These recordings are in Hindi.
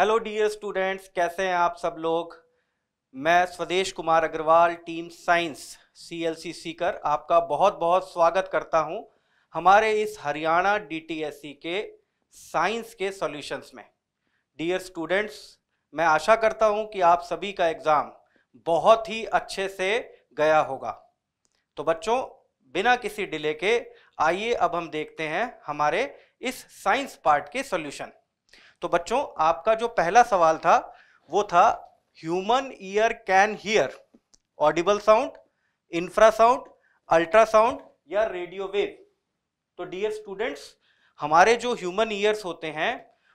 हेलो डियर स्टूडेंट्स कैसे हैं आप सब लोग मैं Swadesh Kumar Agrawal team science see seeker आपका बहुत बहुत स्वागत करता हूं हमारे इस हरियाणा डीटीएससी के साइंस के सॉल्यूशंस में डियर स्टूडेंट्स मैं आशा करता हूं कि आप सभी का एग्ज़ाम बहुत ही अच्छे से गया होगा तो बच्चों बिना किसी डिले के आइए अब हम देखते हैं हमारे इस साइंस पार्ट के सॉल्यूशन तो बच्चों आपका जो पहला सवाल था वो था human ear can hear audible sound infrasound ultrasound या रेडियो वेव तो डियर स्टूडेंट्स हमारे जो ह्यूमन ईयर्स होते हैं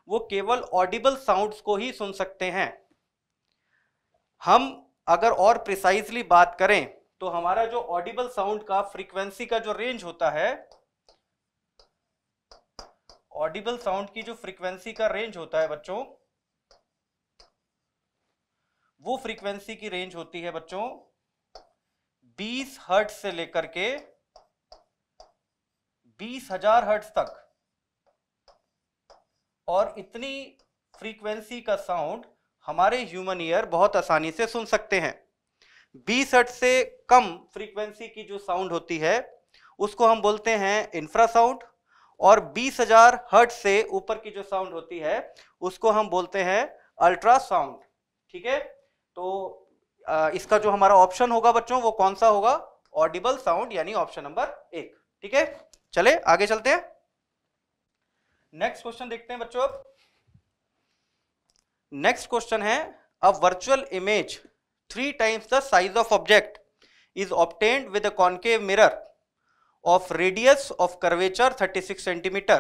वो केवल ऑडिबल साउंड्स को ही सुन सकते हैं हम अगर और प्रिसाइजली बात करें तो हमारा जो ऑडिबल साउंड का फ्रीक्वेंसी का जो रेंज होता है ऑडिबल साउंड की जो फ्रीक्वेंसी का रेंज होता है बच्चों वो फ्रीक्वेंसी की रेंज होती है बच्चों 20 हर्ट से लेकर के बीस हजार हर्ट्स तक और इतनी फ्रीक्वेंसी का साउंड हमारे ह्यूमन ईयर बहुत आसानी से सुन सकते हैं 20 हर्ट से कम फ्रीक्वेंसी की जो साउंड होती है उसको हम बोलते हैं इंफ्रासाउंड और 20,000 हर्ट से ऊपर की जो साउंड होती है उसको हम बोलते हैं अल्ट्रासाउंड ठीक है तो इसका जो हमारा ऑप्शन होगा बच्चों वो कौन सा होगा ऑडिबल साउंड यानी ऑप्शन नंबर एक ठीक है चले आगे चलते हैं नेक्स्ट क्वेश्चन देखते हैं बच्चों अब नेक्स्ट क्वेश्चन है a virtual image three times the size of object is obtained with concave mirror of radius of curvature 36 centimetre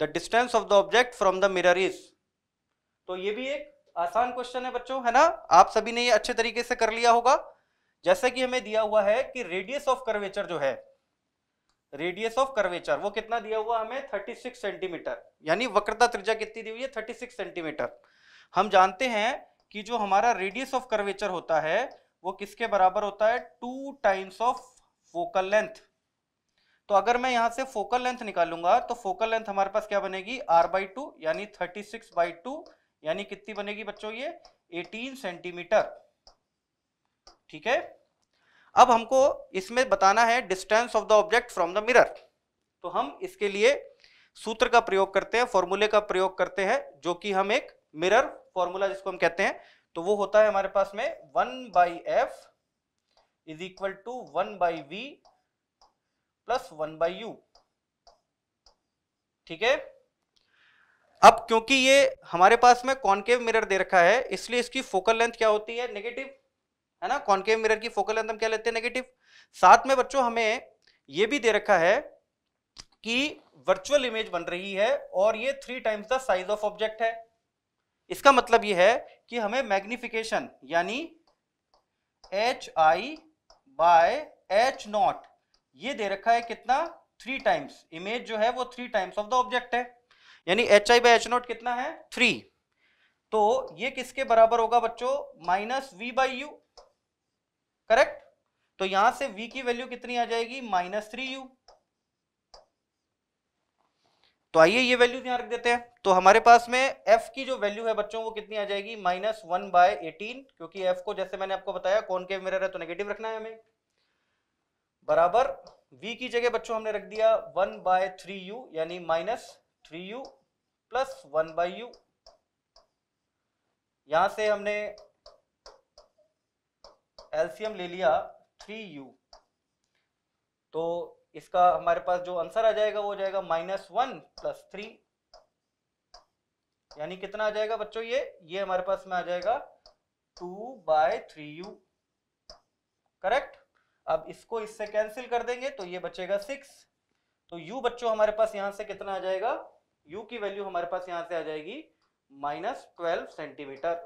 the distance of the object from the mirror is तो ये भी एक आसान क्वेश्चन है बच्चों है ना आप सभी ने ये अच्छे तरीके से कर लिया होगा जैसे कि हमें दिया हुआ है कि रेडियस ऑफ करवेचर जो है रेडियस ऑफ कर्वेचर वो कितना दिया हुआ हमें 36 सेंटीमीटर यानी वक्रता त्रिज्या कितनी दी हुई है 36 सेंटीमीटर हम जानते हैं कि जो हमारा रेडियस ऑफ करवेचर होता है वो किसके बराबर होता है two times of focal length तो अगर मैं यहां से फोकल लेंथ निकालूंगा तो फोकल लेंथ हमारे पास क्या बनेगी आर बाई टू यानी थर्टी सिक्स बाई टू यानी कितनी बनेगी बच्चों ये एटीन सेंटीमीटर ठीक है अब हमको इसमें बताना है distance of the object from the mirror तो हम इसके लिए सूत्र का प्रयोग करते हैं फॉर्मूले का प्रयोग करते हैं जो कि हम एक मिरर फॉर्मूला जिसको हम कहते हैं तो वो होता है हमारे पास में one by f is equal to one by v plus one by u ठीक है अब क्योंकि ये हमारे पास में कॉन्केव मिरर दे रखा है इसलिए इसकी फोकल लेंथ क्या होती है नेगेटिव है ना कॉन्केव मिरर की फोकल लेंथ हम क्या लेते हैं नेगेटिव साथ में बच्चों हमें ये भी दे रखा है कि वर्चुअल इमेज बन रही है और ये three times the size of object है इसका मतलब ये है कि हमें मैग्निफिकेशन यानी h i by h naught ये दे रखा है कितना थ्री टाइम्स इमेज जो है वो three times of the object है यानी h i by h naught कितना है थ्री तो ये किसके बराबर होगा बच्चों minus v by u correct तो यहां से v की वैल्यू कितनी आ जाएगी माइनस थ्री यू तो आइए ये वैल्यू यहां रख देते हैं तो हमारे पास में f की जो वैल्यू है बच्चों वो कितनी आ जाएगी माइनस वन बाय एटीन क्योंकि f को जैसे मैंने आपको बताया कौन के मिरर है तो नेगेटिव रखना है हमें बराबर v की जगह बच्चों हमने रख दिया वन बाय थ्री यू यानी minus three u plus one by u यहां से हमने एल्सियम ले लिया थ्री यू तो इसका हमारे पास जो आंसर आ जाएगा वो जाएगा माइनस वन प्लस थ्री यानी कितना आ जाएगा बच्चों ये ये हमारे पास में आ जाएगा two by three u correct अब इसको इससे कैंसिल कर देंगे तो ये बचेगा सिक्स तो यू बच्चों हमारे पास यहां से कितना आ जाएगा u की वैल्यू हमारे पास यहां से आ जाएगी माइनस ट्वेल्व सेंटीमीटर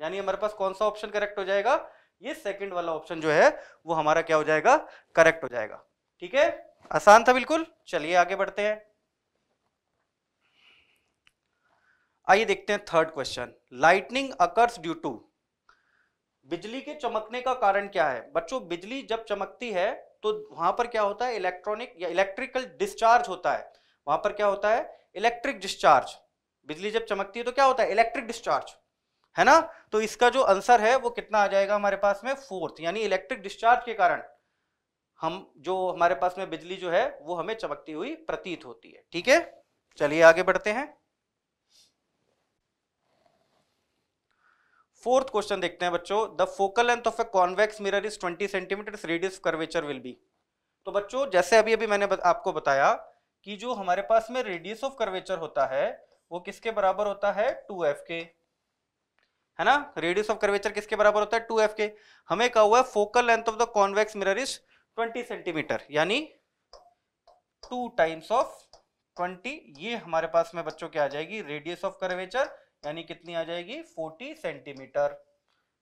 यानी हमारे पास कौन सा ऑप्शन करेक्ट हो जाएगा ये सेकंड वाला ऑप्शन जो है वो हमारा क्या हो जाएगा करेक्ट हो जाएगा ठीक है आसान था बिल्कुल चलिए आगे बढ़ते हैं आइए देखते हैं third question lightning occurs due to बिजली के चमकने का कारण क्या है बच्चों बिजली जब चमकती है तो वहां पर क्या होता है इलेक्ट्रॉनिक या इलेक्ट्रिकल डिस्चार्ज होता है वहां पर क्या होता है इलेक्ट्रिक डिस्चार्ज बिजली जब चमकती है तो क्या होता है इलेक्ट्रिक डिस्चार्ज है ना तो इसका जो आंसर है वो कितना आ जाएगा हमारे पास में फोर्थ यानी इलेक्ट्रिक डिस्चार्ज के कारण हम जो हमारे पास में बिजली जो है वो हमें चमकती हुई प्रतीत होती है ठीक है चलिए आगे बढ़ते हैं फोर्थ क्वेश्चन देखते हैं बच्चों the focal length of a convex mirror is 20 centimetre radius curvature will be तो बच्चों जैसे अभी अभी मैंने आपको बताया कि जो हमारे पास में रेडियस ऑफ कर्वेचर होता है वो किसके बराबर होता है टू एफ के है ना रेडियस ऑफ कर्वेचर किसके बराबर होता है टू एफ के हमें कहा हुआ है focal length of the convex mirror is 20 centimetre यानी टू टाइम्स ऑफ 20 ये हमारे पास में बच्चों क्या आ जाएगी रेडियस ऑफ कर्वेचर यानी कितनी आ जाएगी 40 सेंटीमीटर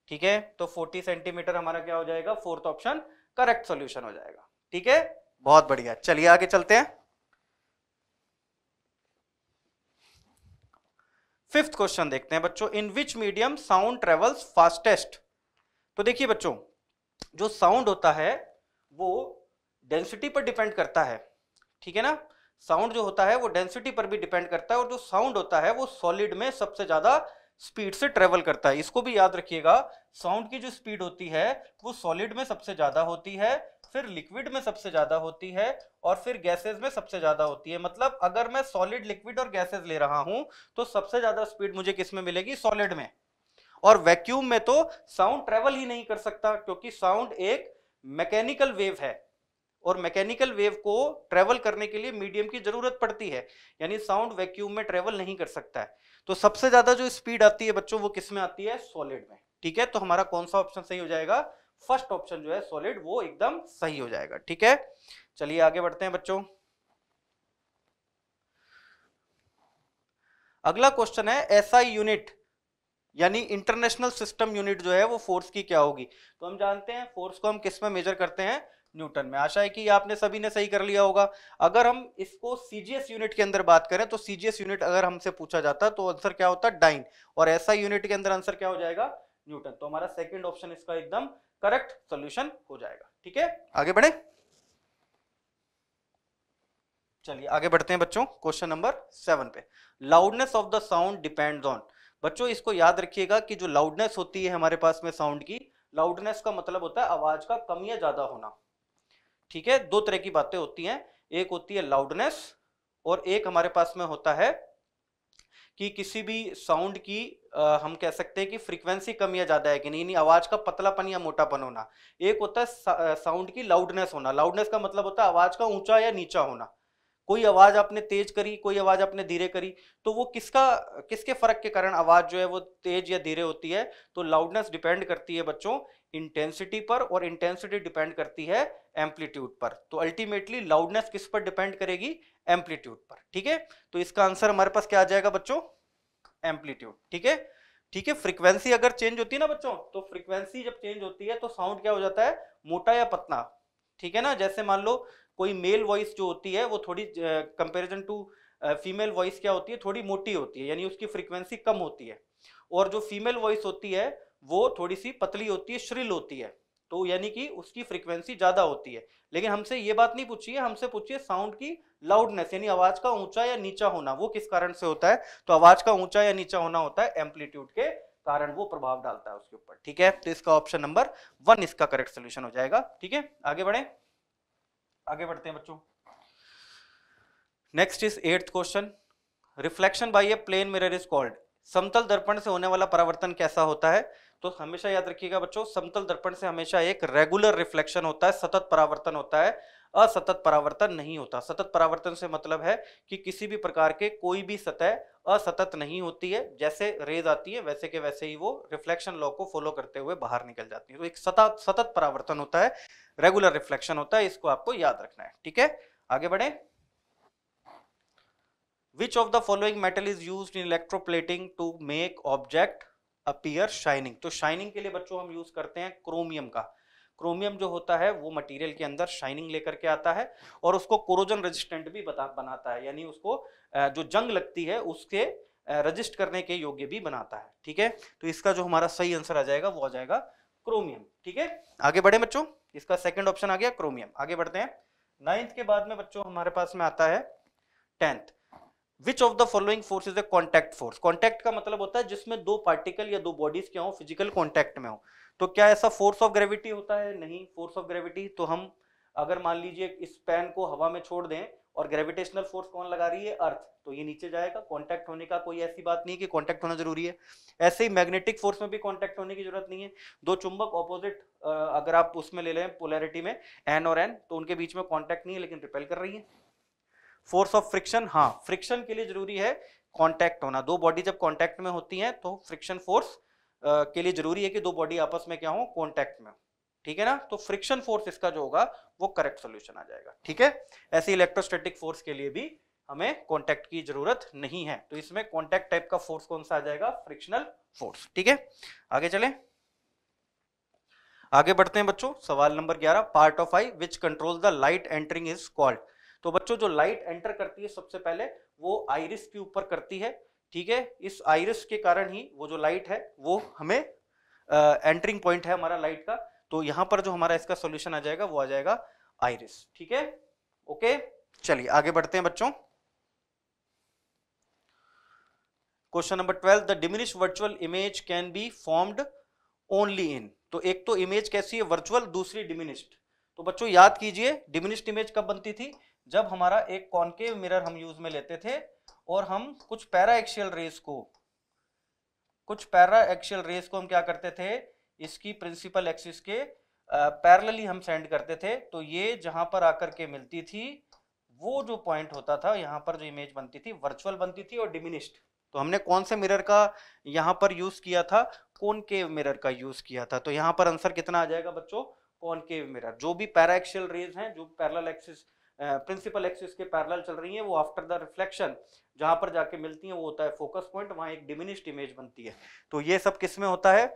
ठीक है तो 40 सेंटीमीटर हमारा क्या हो जाएगा फोर्थ ऑप्शन करेक्ट सॉल्यूशन हो जाएगा ठीक है बहुत बढ़िया चलिए आगे चलते हैं फिफ्थ क्वेश्चन देखते हैं बच्चों in which medium sound travels fastest तो देखिए बच्चों जो साउंड होता है वो डेंसिटी पर डिपेंड करता है ठीक है ना साउंड जो होता है वो डेंसिटी पर भी डिपेंड करता है और जो साउंड होता है वो सॉलिड में सबसे ज़्यादा स्पीड से ट्रेवल करता है इसको भी याद रखिएगा साउंड की जो स्पीड होती है वो सॉलिड में सबसे ज़्यादा होती है फिर लिक्विड में सबसे ज़्यादा होती है और फिर गैसेज में सबसे ज़्यादा होती है मतलब अगर मैं सॉलिड लिक्विड और गैसेज ले रहा हूँ तो सबसे ज़्यादा स्पीड मुझे किस में मिलेगी सॉलिड में और वैक्यूम में तो साउंड ट्रेवल ही नहीं कर सकता क्योंकि साउंड एक मैकेनिकल वेव है और मैकेनिकल वेव को ट्रेवल करने के लिए मीडियम की जरूरत पड़ती है यानी साउंड वैक्यूम में ट्रेवल नहीं कर सकता है तो सबसे ज्यादा जो स्पीड आती है बच्चों वो किस में आती है सॉलिड में ठीक है तो हमारा कौन सा ऑप्शन सही हो जाएगा फर्स्ट ऑप्शन जो है सॉलिड वो एकदम सही हो जाएगा ठीक है चलिए आगे बढ़ते हैं बच्चों अगला क्वेश्चन है एसआई यूनिट यानी इंटरनेशनल सिस्टम यूनिट जो है वो फोर्स की क्या होगी तो हम जानते हैं फोर्स को हम किस में मेजर करते हैं न्यूटन में आशा है कि आपने सभी ने सही कर लिया होगा अगर हम इसको सीजीएस यूनिट के अंदर बात करें तो सीजीएस यूनिट अगर हमसे पूछा जाता तो आंसर क्या होता डाइन और ऐसा यूनिट के अंदर आंसर क्या हो जाएगा न्यूटन तो हमारा सेकेंड ऑप्शन इसका एकदम करेक्ट सोल्यूशन हो जाएगा ठीक है आगे बढ़े चलिए आगे बढ़ते हैं बच्चों क्वेश्चन नंबर सेवन पे loudness of the sound depends on बच्चों इसको याद रखिएगा कि जो लाउडनेस होती है हमारे पास में साउंड की लाउडनेस का मतलब होता है आवाज का कम या ज्यादा होना ठीक है दो तरह की बातें होती हैं एक होती है लाउडनेस और एक हमारे पास में होता है कि किसी भी साउंड की आ, हम कह सकते हैं कि फ्रीक्वेंसी कम या ज़्यादा है कि नहीं यानी आवाज़ का पतलापन या मोटापन होना एक होता है साउंड की लाउडनेस होना लाउडनेस का मतलब होता है आवाज़ का ऊंचा या नीचा होना कोई आवाज़ आपने तेज करी कोई आवाज़ आपने धीरे करी तो वो किसका किसके फ़र्क के कारण आवाज़ जो है वो तेज या धीरे होती है तो लाउडनेस डिपेंड करती है बच्चों इंटेंसिटी पर और इंटेंसिटी डिपेंड करती है एम्पलीट्यूड पर तो अल्टीमेटली लाउडनेस किस पर डिपेंड करेगी एम्पलीट्यूड पर ठीक है तो इसका आंसर हमारे पास क्या आ जाएगा बच्चों एम्पलीट्यूड ठीक है ठीक है फ्रीक्वेंसी अगर चेंज होती है ना बच्चों तो फ्रीक्वेंसी जब चेंज होती है तो साउंड क्या हो जाता है मोटा या पतला ठीक है ना जैसे मान लो कोई मेल वॉइस जो होती है वो थोड़ी कंपेरिजन टू फीमेल वॉइस क्या होती है थोड़ी मोटी होती है यानी उसकी फ्रीक्वेंसी कम होती है और जो फीमेल वॉइस होती है वो थोड़ी सी पतली होती है श्रिल होती है तो यानी कि उसकी फ्रिक्वेंसी ज़्यादा होती है लेकिन हमसे ये बात नहीं पूछिए हमसे पूछिए साउंड की लाउडनेस यानी आवाज का ऊंचा या नीचा होना वो किस कारण से होता है तो आवाज का ऊंचा या नीचा होना होता है एम्पलीट्यूड के कारण वो प्रभाव डालता है उसके ऊपर ठीक है तो इसका ऑप्शन नंबर वन इसका करेक्ट सोल्यूशन हो जाएगा ठीक है आगे बढ़े आगे बढ़ते हैं बच्चों next is eighth question reflection by a plane mirror is called समतल दर्पण से होने वाला परावर्तन कैसा होता है तो हमेशा याद रखिएगा बच्चों समतल दर्पण से हमेशा एक रेगुलर रिफ्लेक्शन होता है सतत परावर्तन होता है असतत परावर्तन नहीं होता सतत परावर्तन से मतलब है कि किसी भी प्रकार के कोई भी सतह असतत नहीं होती है जैसे रेज आती है वैसे के वैसे ही वो रिफ्लेक्शन लॉ को फॉलो करते हुए बाहर निकल जाती है तो एक सतत सतत परावर्तन होता है रेगुलर रिफ्लेक्शन होता है इसको आपको याद रखना है ठीक है आगे बढ़े which of the following metal is use in electroplating to make object appear shining तो शाइनिंग के लिए बच्चों हम यूज करते हैं क्रोमियम का क्रोमियम जो होता है वो मटेरियल के अंदर शाइनिंग लेकर के आता है और उसको कोरोजन रेजिस्टेंट भी बता बनाता है यानी उसको जो जंग लगती है उसके रजिस्ट करने के योग्य भी बनाता है ठीक है तो इसका जो हमारा सही आंसर आ जाएगा वो आ जाएगा क्रोमियम ठीक है आगे बढ़े बच्चों इसका सेकेंड ऑप्शन आ गया क्रोमियम आगे बढ़ते हैं नाइन्थ के बाद में बच्चों हमारे पास में आता है tenth which of the following force is a contact force contact का मतलब होता है जिसमें दो पार्टिकल या दो बॉडीज क्या हो फिजिकल कॉन्टैक्ट में हो तो क्या ऐसा फोर्स ऑफ ग्रेविटी होता है नहीं फोर्स ऑफ ग्रेविटी तो हम अगर मान लीजिए इस पैन को हवा में छोड़ दें और ग्रेविटेशनल फोर्स कौन लगा रही है अर्थ तो ये नीचे जाएगा कांटेक्ट होने का कोई ऐसी बात नहीं है कि कांटेक्ट होना जरूरी है ऐसे ही मैग्नेटिक फोर्स में भी कांटेक्ट होने की जरूरत नहीं है दो चुंबक ऑपोजिट अगर आप उसमें ले लें पोलैरिटी में एन और एन तो उनके बीच में कॉन्टैक्ट नहीं है लेकिन रिपेल कर रही है फोर्स ऑफ फ्रिक्शन हाँ फ्रिक्शन के लिए जरूरी है कॉन्टैक्ट होना दो बॉडी जब कॉन्टैक्ट में होती हैं तो फ्रिक्शन फोर्स के लिए जरूरी है कि दो बॉडी आपस में क्या हो कॉन्टैक्ट में ठीक है ना तो फ्रिक्शन फोर्स इसका जो होगा वो करेक्ट सोल्यूशन आ जाएगा ठीक है ऐसे इलेक्ट्रोस्टेटिक फोर्स के लिए भी हमें कॉन्टैक्ट की जरूरत नहीं है तो इसमें कॉन्टैक्ट टाइप का फोर्स कौन सा आ जाएगा फ्रिक्शनल फोर्स ठीक है आगे चले आगे बढ़ते हैं बच्चों सवाल नंबर 11 part of eye which control the light entering is called तो बच्चों जो लाइट एंटर करती है सबसे पहले वो आइरिस के ऊपर करती है ठीक है इस आइरिस के कारण ही वो जो लाइट है वो हमें एंटरिंग पॉइंट है हमारा लाइट का तो यहां पर जो हमारा इसका सोल्यूशन आ जाएगा वो आ जाएगा आइरिस ठीक है ओके चलिए आगे बढ़ते हैं बच्चों question number twelve the diminish virtual image can be formed only in तो एक तो इमेज कैसी है वर्चुअल दूसरी डिमिनिश्ड तो बच्चों याद कीजिए डिमिनिश्ड इमेज कब बनती थी जब हमारा एक कॉन्केव मिरर हम यूज में लेते थे और हम कुछ पैरा एक्शियल रेस को कुछ पैरा एक्शियल रेस को हम क्या करते थे इसकी प्रिंसिपल एक्सिस के पैरेलली हम सेंड करते थे तो ये जहां पर आकर के मिलती थी वो जो पॉइंट होता था यहाँ पर जो इमेज बनती थी वर्चुअल बनती थी और डिमिनिश्ड तो हमने कौन से मिरर का यहाँ पर यूज किया था कॉनकेव मिरर का यूज किया था तो यहाँ पर आंसर कितना आ जाएगा बच्चों कॉनकेव मिरर जो भी पैरा एक्शियल रेज हैं जो पैरल एक्सिस प्रिंसिपल एक्सिस के पैरेलल चल रही हैं वो आफ्टर द रिफ्लेक्शन जहाँ पर जाके मिलती हैं वो होता है फोकस पॉइंट वहाँ एक डिमिनिश्ड इमेज बनती है तो ये सब किस में होता है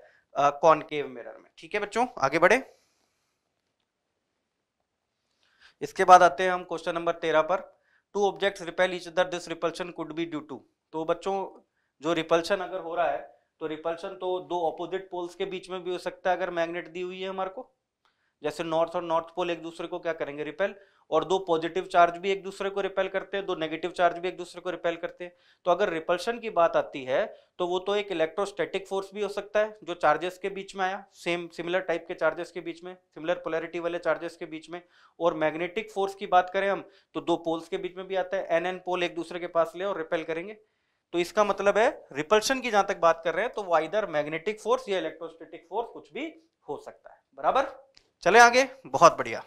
कॉनकेव मिरर में ठीक है बच्चों आगे बढ़े इसके बाद आते हैं हम क्वेश्चन नंबर तेरह पर two objects repel each other this repulsion could be due to तो बच्चों जो रिपल्शन अगर हो रहा है तो रिपल्शन तो दो ऑपोजिट पोल्स के बीच में भी हो सकता है अगर मैग्नेट दी हुई है हमारे को जैसे नॉर्थ और नॉर्थ पोल एक दूसरे को क्या करेंगे रिपेल और दो पॉजिटिव चार्ज भी एक दूसरे को रिपेल करते हैं दो नेगेटिव चार्ज भी एक दूसरे को रिपेल करते हैं तो अगर रिपल्शन की बात आती है तो वो तो एक इलेक्ट्रोस्टैटिक फोर्स भी हो सकता है जो चार्जेस के बीच में आया सेम सिमिलर टाइप के चार्जेस के बीच में सिमिलर पोलैरिटी वाले चार्जेस के बीच में और मैग्नेटिक फोर्स की बात करें हम तो दो पोल्स के बीच में भी आता है एन एन पोल एक दूसरे के पास ले और रिपेल करेंगे तो इसका मतलब है रिपल्शन की जहां तक बात कर रहे हैं तो वो आइदर मैग्नेटिक फोर्स या इलेक्ट्रोस्टेटिक फोर्स कुछ भी हो सकता है बराबर चले आगे बहुत बढ़िया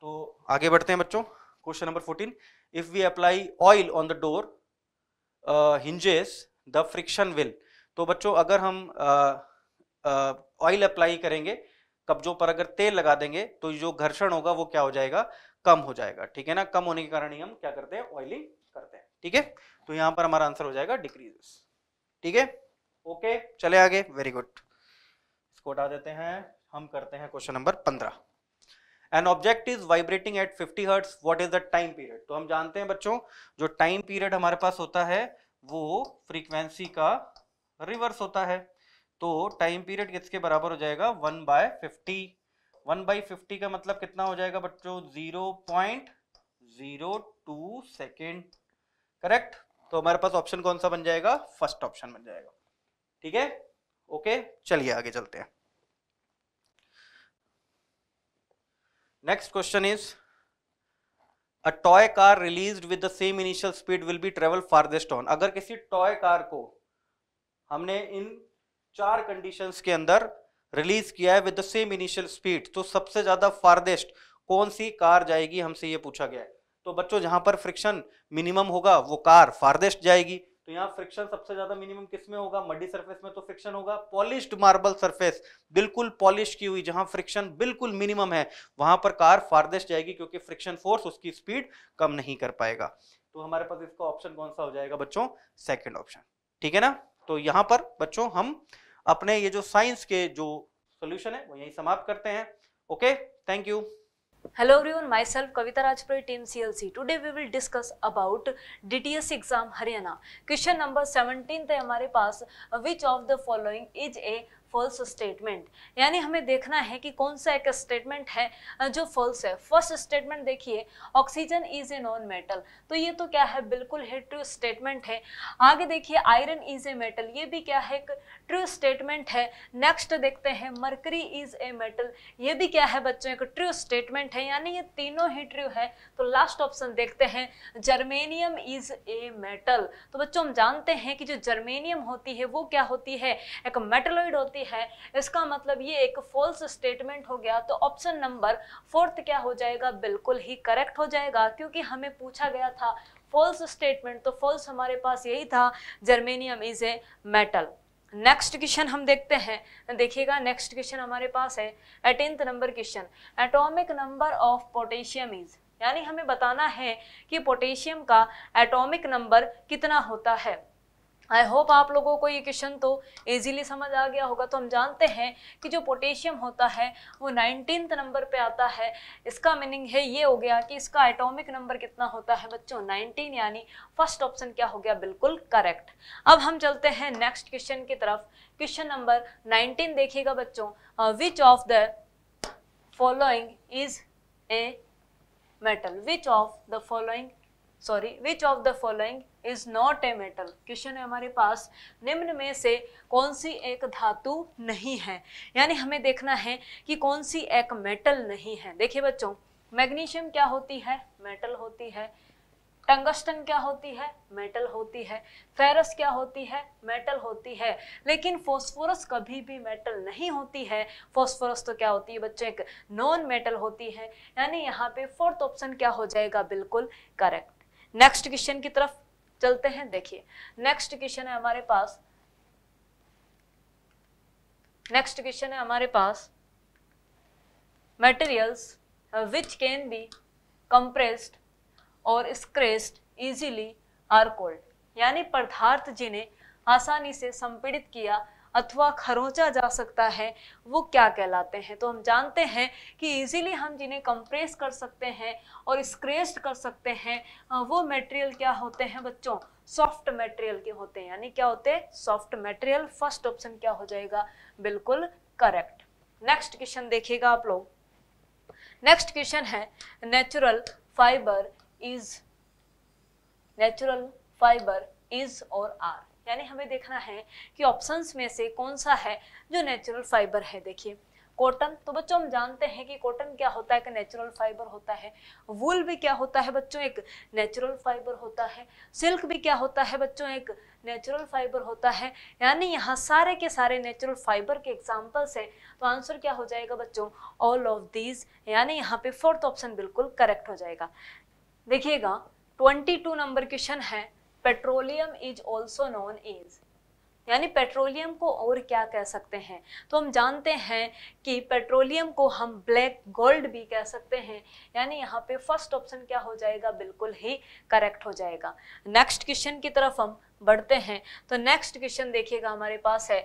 तो आगे बढ़ते हैं बच्चों question number fourteen if we apply oil on the door hinges the friction will तो बच्चों अगर हम ऑयल uh, अप्लाई uh, करेंगे कब्जों पर अगर तेल लगा देंगे तो जो घर्षण होगा वो क्या हो जाएगा कम हो जाएगा ठीक है ना कम होने के कारण ही हम क्या करते हैं ऑयलिंग करते हैं ठीक है तो यहां पर हमारा आंसर हो जाएगा डिक्रीजेस ठीक है ओके चले आगे वेरी गुड इसको हटा देते हैं हम करते हैं क्वेश्चन नंबर पंद्रह an object is vibrating at 50 hertz what is the time period तो हम जानते हैं बच्चों जो टाइम पीरियड हमारे पास होता है वो फ्रीक्वेंसी का रिवर्स होता है तो टाइम पीरियड किसके बराबर हो जाएगा one by fifty one by fifty का मतलब कितना हो जाएगा बच्चों zero point zero two second correct तो हमारे पास ऑप्शन कौन सा बन जाएगा फर्स्ट ऑप्शन बन जाएगा ठीक है ओके चलिए आगे चलते हैं next question is a toy car release with the same initial speed will be travel farthest on अगर किसी टॉय कार को हमने इन चार कंडीशंस के अंदर रिलीज किया है with the same initial speed तो सबसे ज्यादा फार्देस्ट कौन सी कार जाएगी हमसे ये पूछा गया है तो बच्चों जहां पर फ्रिक्शन मिनिमम होगा वो कार फार्देस्ट जाएगी तो यहाँ फ्रिक्शन सबसे ज्यादा मिनिमम किस में होगा मड्डी सरफेस में तो फ्रिक्शन होगा पॉलिश्ड मार्बल सरफेस बिल्कुल पॉलिश की हुई जहां फ्रिक्शन बिल्कुल मिनिमम है वहां पर कार फारदेस्ट जाएगी क्योंकि फ्रिक्शन फोर्स उसकी स्पीड कम नहीं कर पाएगा तो हमारे पास इसका ऑप्शन कौन सा हो जाएगा बच्चों सेकेंड ऑप्शन ठीक है ना तो यहाँ पर बच्चों हम अपने ये जो साइंस के जो सोल्यूशन है वो यही समाप्त करते हैं okay thank you Hello everyone, myself Kavita Rajpuri, Team CLC. Today we will discuss about DTS exam Haryana. Question number 17 है हमारे पास. Which of the following is a false statement यानी हमें देखना है कि कौन सा एक स्टेटमेंट है जो फॉल्स है फर्स्ट स्टेटमेंट देखिए oxygen is a non metal तो ये तो क्या है बिल्कुल है ट्रू स्टेटमेंट है आगे देखिए आयरन इज ए मेटल ये भी क्या है ट्रू स्टेटमेंट है नेक्स्ट देखते हैं मरकरी इज ए मेटल ये भी क्या है बच्चों एक ट्रू स्टेटमेंट है यानी ये तीनों ही ट्रू है तो लास्ट ऑप्शन देखते हैं जर्मेनियम इज ए मेटल तो बच्चों हम जानते हैं कि जो जर्मेनियम होती है वो क्या होती है एक मेटलॉइड होती है है इसका मतलब ये एक फॉल्स स्टेटमेंट हो गया तो ऑप्शन नंबर फोर्थ क्या हो जाएगा बिल्कुल ही करेक्ट हो जाएगा क्योंकि हमें पूछा गया था फॉल्स स्टेटमेंट तो फॉल्स हमारे पास यही था germanium is a metal next question हम देखते हैं देखिएगा नेक्स्ट क्वेश्चन हमारे पास है eighteenth number question atomic number of potassium is यानी हमें बताना है कि पोटेशियम का एटॉमिक नंबर कितना होता है आई होप आप लोगों को ये क्वेश्चन तो ईजिली समझ आ गया होगा तो हम जानते हैं कि जो पोटेशियम होता है वो नाइनटीन नंबर पे आता है इसका मीनिंग है ये हो गया कि इसका एटॉमिक नंबर कितना होता है बच्चों नाइनटीन यानी फर्स्ट ऑप्शन क्या हो गया बिल्कुल करेक्ट अब हम चलते हैं नेक्स्ट क्वेश्चन की तरफ क्वेश्चन नंबर नाइनटीन देखिएगा बच्चों which of the following is a metal which of the following sorry which of the following is not a metal question है हमारे पास निम्न में से कौन सी एक धातु नहीं है यानी हमें देखना है कि कौन सी एक मेटल नहीं है देखिए बच्चों मैग्नीशियम क्या होती है मेटल होती है टंगस्टन क्या होती है मेटल होती है फेरस क्या होती है मेटल होती है लेकिन फॉस्फोरस कभी भी मेटल नहीं होती है फॉस्फोरस तो क्या होती है बच्चों एक नॉन मेटल होती है यानी यहाँ पे फोर्थ ऑप्शन क्या हो जाएगा बिल्कुल करेक्ट नेक्स्ट क्वेश्चन की तरफ चलते हैं देखिए नेक्स्ट क्वेश्चन है हमारे पास नेक्स्ट क्वेश्चन है हमारे पास materials which can be compressed और स्क्रेस्ड इजीली आर कोल्ड यानी पदार्थ जिन्हें आसानी से संपीड़ित किया अथवा खरोंचा जा सकता है वो क्या कहलाते हैं तो हम जानते हैं कि इजीली हम जिन्हें कंप्रेस कर सकते हैं और स्क्रेस्ड कर सकते हैं वो मटेरियल क्या होते हैं बच्चों सॉफ्ट मटेरियल के होते हैं यानी क्या होते हैं सॉफ्ट मटेरियल फर्स्ट ऑप्शन क्या हो जाएगा बिल्कुल करेक्ट नेक्स्ट क्वेश्चन देखिएगा आप लोग नेक्स्ट क्वेश्चन है natural fibre is natural fibre is और आर यानी हमें देखना है कि ऑप्शंस में से कौन सा है जो नेचुरल फाइबर है देखिए कॉटन तो बच्चों हम जानते हैं कि कॉटन क्या होता है एक नेचुरल फाइबर होता है वूल भी क्या होता है बच्चों एक नेचुरल फाइबर होता है सिल्क भी क्या होता है बच्चों एक नेचुरल फाइबर होता है यानी यहाँ सारे के सारे नेचुरल फाइबर के एग्जाम्पल्स हैं तो आंसर क्या हो जाएगा बच्चों ऑल ऑफ दीज यानी यहाँ पे फोर्थ ऑप्शन बिल्कुल करेक्ट हो जाएगा देखिएगा ट्वेंटी टू नंबर क्वेश्चन है petroleum is also known as यानी पेट्रोलियम को और क्या कह सकते हैं तो हम जानते हैं कि पेट्रोलियम को हम ब्लैक गोल्ड भी कह सकते हैं यानी यहाँ पे फर्स्ट ऑप्शन क्या हो जाएगा बिल्कुल ही करेक्ट हो जाएगा नेक्स्ट क्वेश्चन की तरफ हम बढ़ते हैं तो नेक्स्ट क्वेश्चन देखिएगा हमारे पास है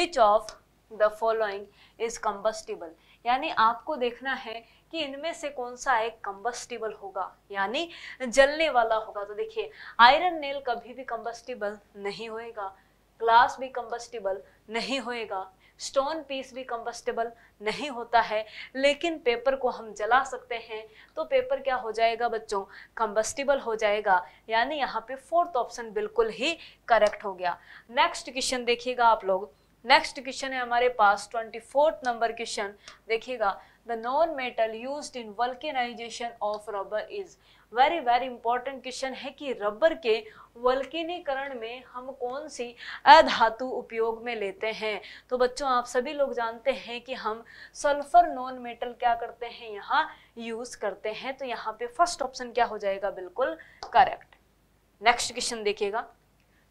which of the following is combustible यानी आपको देखना है कि इनमें से कौन सा एक कम्बस्टिबल होगा यानी जलने वाला होगा तो देखिए आयरन नेल कभी भी कम्बस्टिबल नहीं होएगा ग्लास भी कम्बस्टिबल नहीं होएगा स्टोन पीस भी कम्बस्टेबल नहीं होता है लेकिन पेपर को हम जला सकते हैं तो पेपर क्या हो जाएगा बच्चों कम्बस्टिबल हो जाएगा यानी यहाँ पे फोर्थ ऑप्शन बिल्कुल ही करेक्ट हो गया नेक्स्ट क्वेश्चन देखिएगा आप लोग नेक्स्ट क्वेश्चन है हमारे पास ट्वेंटी फोर्थ नंबर क्वेश्चन देखिएगा the non metal use in vulcanisation of rubber is very very important question है कि रबर के वल्किनीकरण में हम कौन सी अधातु उपयोग में लेते हैं तो बच्चों आप सभी लोग जानते हैं कि हम सल्फर नॉन मेटल क्या करते हैं यहाँ यूज करते हैं तो यहाँ पे फर्स्ट ऑप्शन क्या हो जाएगा बिल्कुल करेक्ट नेक्स्ट क्वेश्चन देखिएगा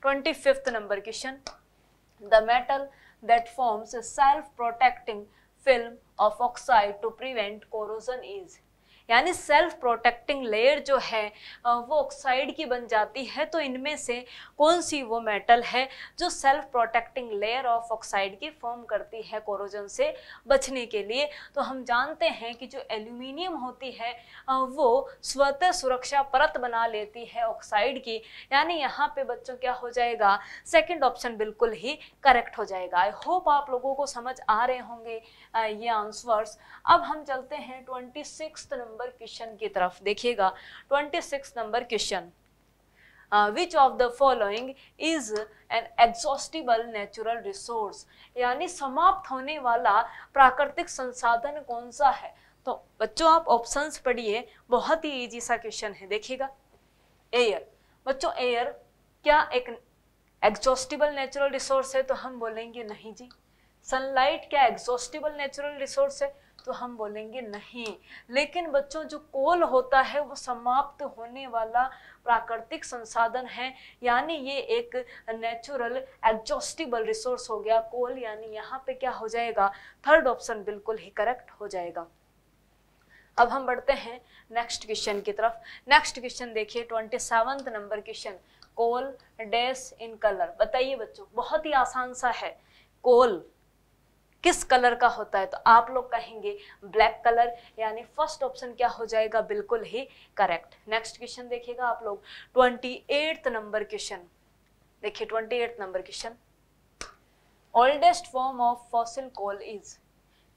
twenty fifth number question the metal that forms self protecting film of oxide to prevent corrosion is यानी सेल्फ प्रोटेक्टिंग लेयर जो है वो ऑक्साइड की बन जाती है तो इनमें से कौन सी वो मेटल है जो self protecting layer of oxide की फॉर्म करती है कोरोजन से बचने के लिए तो हम जानते हैं कि जो एल्यूमिनियम होती है वो स्वतः सुरक्षा परत बना लेती है ऑक्साइड की यानी यहाँ पे बच्चों क्या हो जाएगा सेकेंड ऑप्शन बिल्कुल ही करेक्ट हो जाएगा आई होप आप लोगों को समझ आ रहे होंगे ये आंसर्स अब हम चलते हैं ट्वेंटी नंबर नंबर क्वेश्चन की तरफ देखिएगा twenty six number question which of the following is an exhaustible natural resource यानी समाप्त होने वाला प्राकृतिक संसाधन कौन सा है तो बच्चों आप ऑप्शंस पढ़िए बहुत ही इजी सा क्वेश्चन है देखिएगा एयर बच्चों एयर क्या एक एग्जॉस्टिबल नेचुरल रिसोर्स है तो हम बोलेंगे नहीं जी सनलाइट क्या एग्जॉस्टिबल नेचुरल रिसोर्स है तो हम बोलेंगे नहीं लेकिन बच्चों जो कोल होता है वो समाप्त होने वाला प्राकृतिक संसाधन है यानी ये एक नेचुरल एग्जॉस्टिबल रिसोर्स हो गया कोल यानी यहाँ पे क्या हो जाएगा थर्ड ऑप्शन बिल्कुल ही करेक्ट हो जाएगा अब हम बढ़ते हैं नेक्स्ट क्वेश्चन की तरफ नेक्स्ट क्वेश्चन देखिए twenty seventh number question coal dash in colour बताइए बच्चों बहुत ही आसान सा है कोल किस कलर का होता है तो आप लोग कहेंगे ब्लैक कलर यानी फर्स्ट ऑप्शन क्या हो जाएगा बिल्कुल ही करेक्ट नेक्स्ट क्वेश्चन देखिएगा आप लोग ट्वेंटी एट्थ नंबर क्वेश्चन देखिए twenty number question oldest form of fossil coal is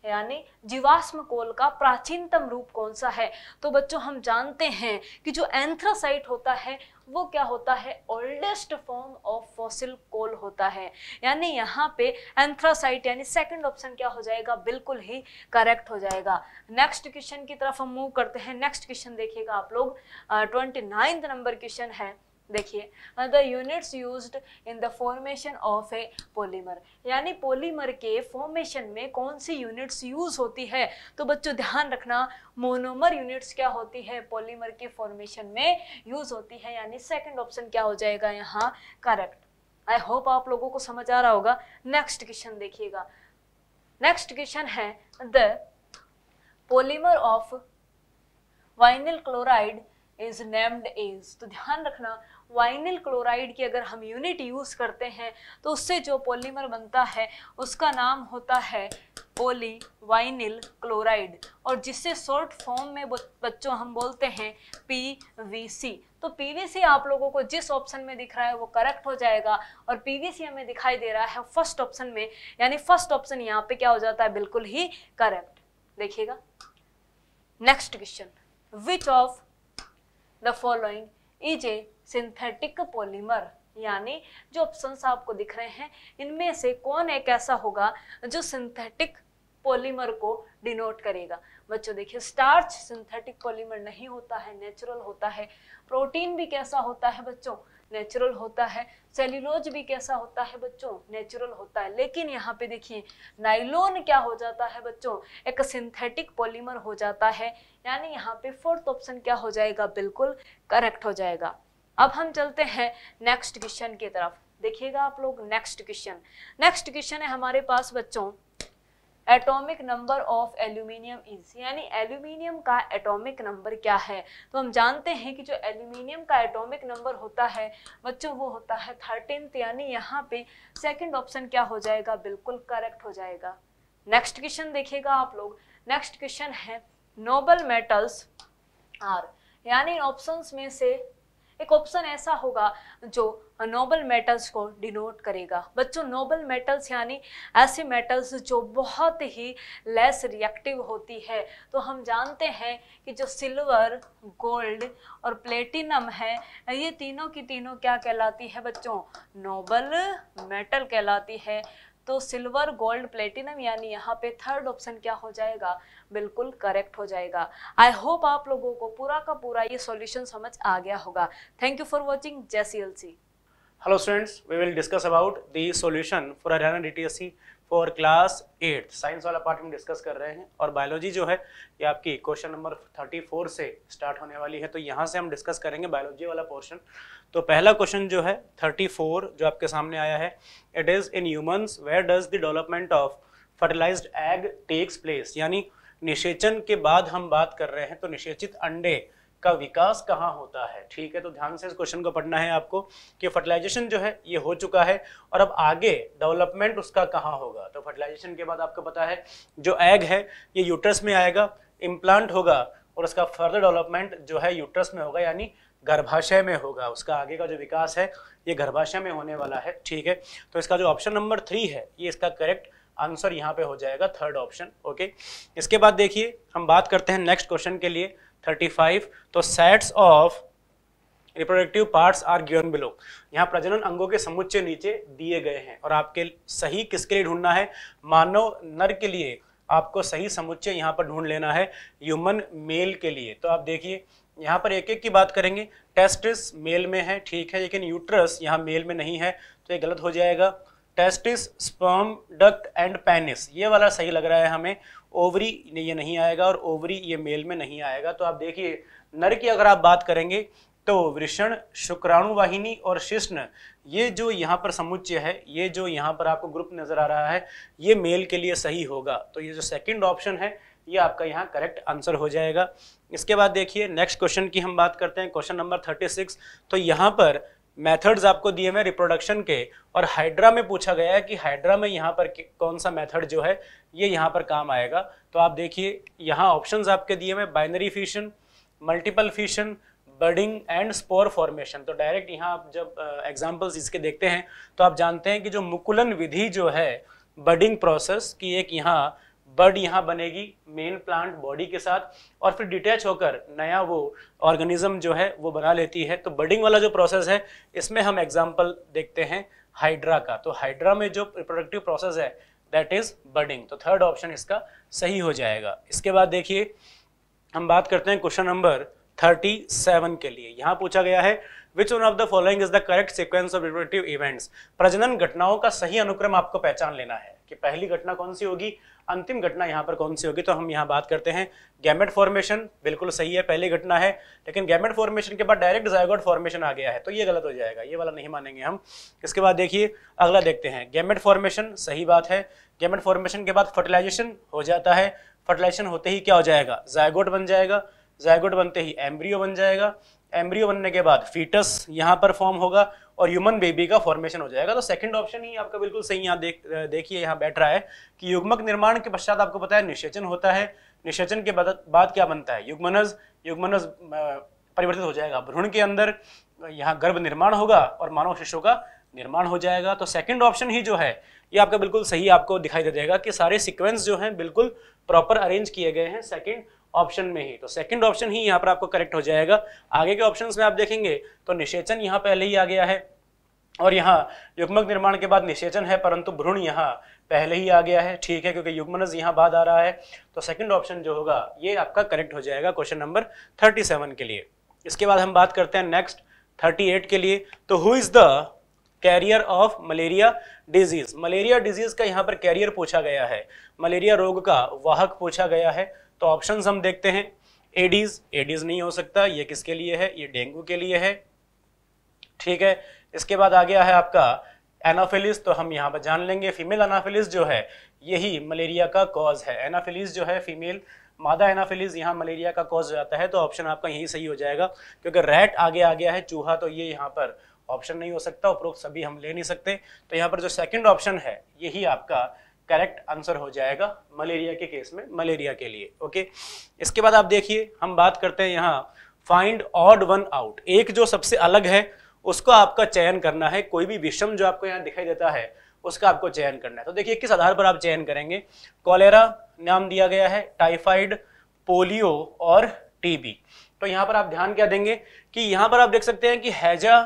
यानी जीवाश्म कोल का प्राचीनतम रूप कौन सा है तो बच्चों हम जानते हैं कि जो एंथ्रासाइट होता है वो क्या होता है oldest form of fossil coal होता है यानी यहाँ पे एंथ्रासाइट यानी सेकंड ऑप्शन क्या हो जाएगा बिल्कुल ही करेक्ट हो जाएगा नेक्स्ट क्वेश्चन की तरफ हम मूव करते हैं नेक्स्ट क्वेश्चन देखिएगा आप लोग ट्वेंटी नाइन्थ नंबर क्वेश्चन है देखिए the units use in the formation of a polymer यानी पोलीमर के फॉर्मेशन में कौन सी यूनिट्स यूज होती है तो बच्चों ध्यान रखना मोनोमर यूनिट्स क्या होती है पोलीमर के फॉर्मेशन में यूज होती है यानी सेकेंड ऑप्शन क्या हो जाएगा यहाँ करेक्ट आई होप आप लोगों को समझ आ रहा होगा नेक्स्ट क्वेश्चन देखिएगा नेक्स्ट क्वेश्चन है the polymer of vinyl chloride is named is तो ध्यान रखना वाइनिल क्लोराइड की अगर हम यूनिट यूज़ करते हैं तो उससे जो पॉलीमर बनता है उसका नाम होता है पोली वाइनिल क्लोराइड और जिससे शॉर्ट फॉर्म में बच्चों हम बोलते हैं पी वी सी तो पीवीसी आप लोगों को जिस ऑप्शन में दिख रहा है वो करेक्ट हो जाएगा और पीवीसी हमें दिखाई दे रहा है फर्स्ट ऑप्शन में यानी फर्स्ट ऑप्शन यहाँ पे क्या हो जाता है बिल्कुल ही करेक्ट देखिएगा next question which of the following is a synthetic polymer यानी जो ऑप्शंस आपको दिख रहे हैं इनमें से कौन एक ऐसा होगा जो सिंथेटिक पॉलीमर को डिनोट करेगा बच्चों देखिए स्टार्च सिंथेटिक पॉलीमर नहीं होता है नेचुरल होता है प्रोटीन भी कैसा होता है बच्चों नेचुरल होता है सेल्यूलोज भी कैसा होता है बच्चों नेचुरल होता है लेकिन यहाँ पे देखिए नाइलोन क्या हो जाता है बच्चों एक सिंथेटिक पॉलीमर हो जाता है यानी यहाँ पे फोर्थ ऑप्शन क्या हो जाएगा बिल्कुल करेक्ट हो जाएगा अब हम चलते हैं नेक्स्ट क्वेश्चन की तरफ देखिएगा आप लोग नेक्स्ट क्वेश्चन नेक्स्ट क्वेश्चन है हमारे पास बच्चों atomic number of aluminium is यानी एल्यूमिनियम का एटॉमिक नंबर क्या है तो हम जानते हैं कि जो एल्यूमिनियम का एटॉमिक नंबर होता है बच्चों वो होता है थर्टीनथ यानी यहाँ पे सेकंड ऑप्शन क्या हो जाएगा बिल्कुल करेक्ट हो जाएगा नेक्स्ट क्वेश्चन देखिएगा आप लोग नेक्स्ट क्वेश्चन है नोबल मेटल्स आर यानी ऑप्शन में से एक ऑप्शन ऐसा होगा जो नोबल मेटल्स को डिनोट करेगा बच्चों नोबल मेटल्स यानी ऐसे मेटल्स जो बहुत ही लेस रिएक्टिव होती है तो हम जानते हैं कि जो सिल्वर गोल्ड और प्लेटिनम है ये तीनों की तीनों क्या कहलाती है बच्चों नोबल मेटल कहलाती है तो सिल्वर गोल्ड प्लेटिनम यानी यहाँ पे थर्ड ऑप्शन क्या हो जाएगा बिल्कुल करेक्ट हो जाएगा आई होप आप लोगों को पूरा का पूरा ये सॉल्यूशन समझ आ गया होगा थैंक यू फॉर वॉचिंग जय सी hello Hello students, we will discuss about the solution for Haryana DTSC for class 8 science वाला पार्ट हम डिस्कस कर रहे हैं और बायोलॉजी जो है ये आपकी क्वेश्चन नंबर थर्टी फोर से स्टार्ट होने वाली है तो यहाँ से हम डिस्कस करेंगे बायोलॉजी वाला पोर्शन तो पहला क्वेश्चन जो है 34 जो आपके सामने आया है it is in humans where does the development of fertilize egg takes place यानी निषेचन के बाद हम बात कर रहे हैं तो निषेचित अंडे का विकास कहाँ होता है ठीक है तो ध्यान से इस क्वेश्चन को पढ़ना है आपको कि फर्टिलाइजेशन जो है ये हो चुका है और अब आगे डेवलपमेंट उसका कहाँ होगा तो फर्टिलाइजेशन के बाद आपको पता है जो एग है ये यूट्रस में आएगा इम्प्लांट होगा और उसका फर्दर डेवलपमेंट जो है यूट्रस में होगा यानी गर्भाशय में होगा उसका आगे का जो विकास है ये गर्भाशय में होने वाला है ठीक है तो इसका जो ऑप्शन नंबर थ्री है ये इसका करेक्ट आंसर यहाँ पे हो जाएगा थर्ड ऑप्शन ओके इसके बाद देखिए हम बात करते हैं नेक्स्ट क्वेश्चन के लिए 35 तो sets of reproductive parts are given below यहाँ प्रजनन अंगों के समुच्चय नीचे दिए गए हैं और आपके सही किसके लिए ढूंढना है मानव नर के लिए आपको सही समुच्चय यहाँ पर ढूंढ लेना है ह्यूमन मेल के लिए तो आप देखिए यहाँ पर एक एक की बात करेंगे टेस्टिस मेल में है ठीक है लेकिन यूट्रस यहाँ मेल में नहीं है तो ये गलत हो जाएगा testis sperm duct and penis ये वाला सही लग रहा है हमें ओवरी ये नहीं आएगा और ओवरी ये मेल में नहीं आएगा तो आप देखिए नर की अगर आप बात करेंगे तो वृषण शुक्राणु वाहिनी और शिष्ण ये जो यहाँ पर समुच्चय है ये जो यहाँ पर आपको ग्रुप नजर आ रहा है ये मेल के लिए सही होगा तो ये जो सेकंड ऑप्शन है ये आपका यहाँ करेक्ट आंसर हो जाएगा इसके बाद देखिए नेक्स्ट क्वेश्चन की हम बात करते हैं क्वेश्चन नंबर थर्टी सिक्स तो यहाँ पर मेथड्स आपको दिए हुए रिप्रोडक्शन के और हाइड्रा में पूछा गया है कि हाइड्रा में यहाँ पर कौन सा मेथड जो है ये यहाँ पर काम आएगा तो आप देखिए यहाँ ऑप्शंस आपके दिए हुए binary fission multiple fission budding and spore formation तो डायरेक्ट यहाँ आप जब एग्जाम्पल्स इसके देखते हैं तो आप जानते हैं कि जो मुकुलन विधि जो है बर्डिंग प्रोसेस की एक यहाँ बर्ड यहाँ बनेगी मेन प्लांट बॉडी के साथ और फिर डिटैच होकर नया वो ऑर्गेनिज्म जो है वो बना लेती है तो बर्डिंग वाला जो प्रोसेस है इसमें हम एग्जाम्पल देखते हैं हाइड्रा का तो हाइड्रा में जो रिप्रोडक्टिव प्रोसेस है दैट इज बर्डिंग तो थर्ड ऑप्शन इसका सही हो जाएगा इसके बाद देखिए हम बात करते हैं क्वेश्चन नंबर 37 के लिए यहाँ पूछा गया है which one of the following is the correct sequence of reproductive events प्रजनन घटनाओं का सही अनुक्रम आपको पहचान लेना है कि पहली घटना कौन सी होगी अंतिम घटना यहाँ पर कौन सी होगी तो हम यहाँ बात करते हैं गैमेट फॉर्मेशन बिल्कुल सही है पहली घटना है लेकिन गैमेट फॉर्मेशन के बाद डायरेक्ट जायगोट फॉर्मेशन आ गया है तो ये गलत हो जाएगा ये वाला नहीं मानेंगे हम इसके बाद देखिए अगला देखते हैं गैमेट फॉर्मेशन सही बात है गैमेट फॉर्मेशन के बाद फर्टिलाइजेशन हो जाता है फर्टिलाइजेशन होते ही क्या हो जाएगा जायगोट बन जाएगा जायगोट बनते ही एम्ब्रियो बन जाएगा एम्ब्रियो बनने के बाद फीटस यहाँ पर फॉर्म होगा और ह्यूमन बेबी का फॉर्मेशन हो जाएगा तो सेकंड ऑप्शन ही आपका बिल्कुल सही यहाँ देख देखिए यहाँ बैठ रहा है कि युग्मक निर्माण के पश्चात आपको पता है निषेचन होता है निषेचन के बाद क्या बनता है युग्मनज युग्मनज परिवर्तित हो जाएगा भ्रूण के अंदर यहाँ गर्भ निर्माण होगा और मानव शिशु का निर्माण हो जाएगा तो सेकंड ऑप्शन ही जो है ये आपका बिल्कुल सही आपको दिखाई दे देगा कि सारे सिक्वेंस जो हैं बिल्कुल प्रॉपर अरेंज किए गए हैं सेकंड ऑप्शन में ही तो सेकंड ऑप्शन ही यहाँ पर आपको करेक्ट हो जाएगा आगे के ऑप्शंस में आप देखेंगे तो निषेचन यहाँ पहले ही आ गया है और यहाँ युग्मक निर्माण के बाद निषेचन है परंतु भ्रूण यहाँ पहले ही आ गया है ठीक है क्योंकि युग्मनज यहाँ बाद आ रहा है तो सेकंड ऑप्शन जो होगा ये आपका करेक्ट हो जाएगा क्वेश्चन नंबर 37 के लिए इसके बाद हम बात करते हैं नेक्स्ट 38 के लिए तो who is the carrier of malaria disease malaria disease का यहाँ पर कैरियर पूछा गया है मलेरिया रोग का वाहक पूछा गया है तो ऑप्शन हम देखते हैं एडीज एडीज नहीं हो सकता ये किसके लिए है ये डेंगू के लिए है ठीक है इसके बाद आ गया है आपका एनाफिलिस तो हम यहाँ पर जान लेंगे फीमेल एनाफिलिस जो है यही मलेरिया का कॉज है एनाफिलिस जो है फीमेल मादा एनाफिलिस यहाँ मलेरिया का कॉज हो जाता है तो ऑप्शन आपका यही सही हो जाएगा क्योंकि रैट आगे आ गया है चूहा तो ये यहाँ पर ऑप्शन नहीं हो सकता उपरोक्त सभी हम ले नहीं सकते तो यहाँ पर जो सेकंड ऑप्शन है यही आपका करेक्ट आंसर हो जाएगा मलेरिया के केस में मलेरिया के लिए ओके इसके बाद आप देखिए हम बात करते हैं यहाँ फाइंड ऑड वन आउट एक जो सबसे अलग है उसको आपका चयन करना है कोई भी विषम जो आपको यहाँ दिखाई देता है उसका आपको चयन करना है तो देखिए किस आधार पर आप चयन करेंगे कॉलेरा नाम दिया गया है टाइफाइड पोलियो और टीबी तो यहाँ पर आप ध्यान क्या देंगे कि यहाँ पर आप देख सकते हैं कि हैजा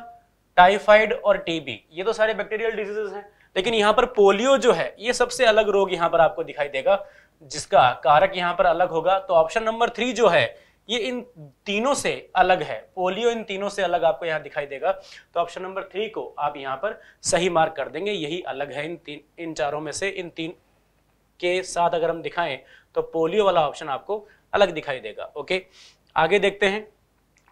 टाइफाइड और टीबी ये तो सारे बैक्टीरियल डिजीजेस हैं लेकिन यहाँ पर पोलियो जो है ये सबसे अलग रोग यहाँ पर आपको दिखाई देगा जिसका कारक यहाँ पर अलग होगा तो ऑप्शन नंबर थ्री जो है ये इन तीनों से अलग है पोलियो इन तीनों से अलग आपको यहाँ दिखाई देगा तो ऑप्शन नंबर थ्री को आप यहाँ पर सही मार्क कर देंगे यही अलग है इन तीन इन चारों में से इन तीन के साथ अगर हम दिखाएं तो पोलियो वाला ऑप्शन आपको अलग दिखाई देगा ओके आगे देखते हैं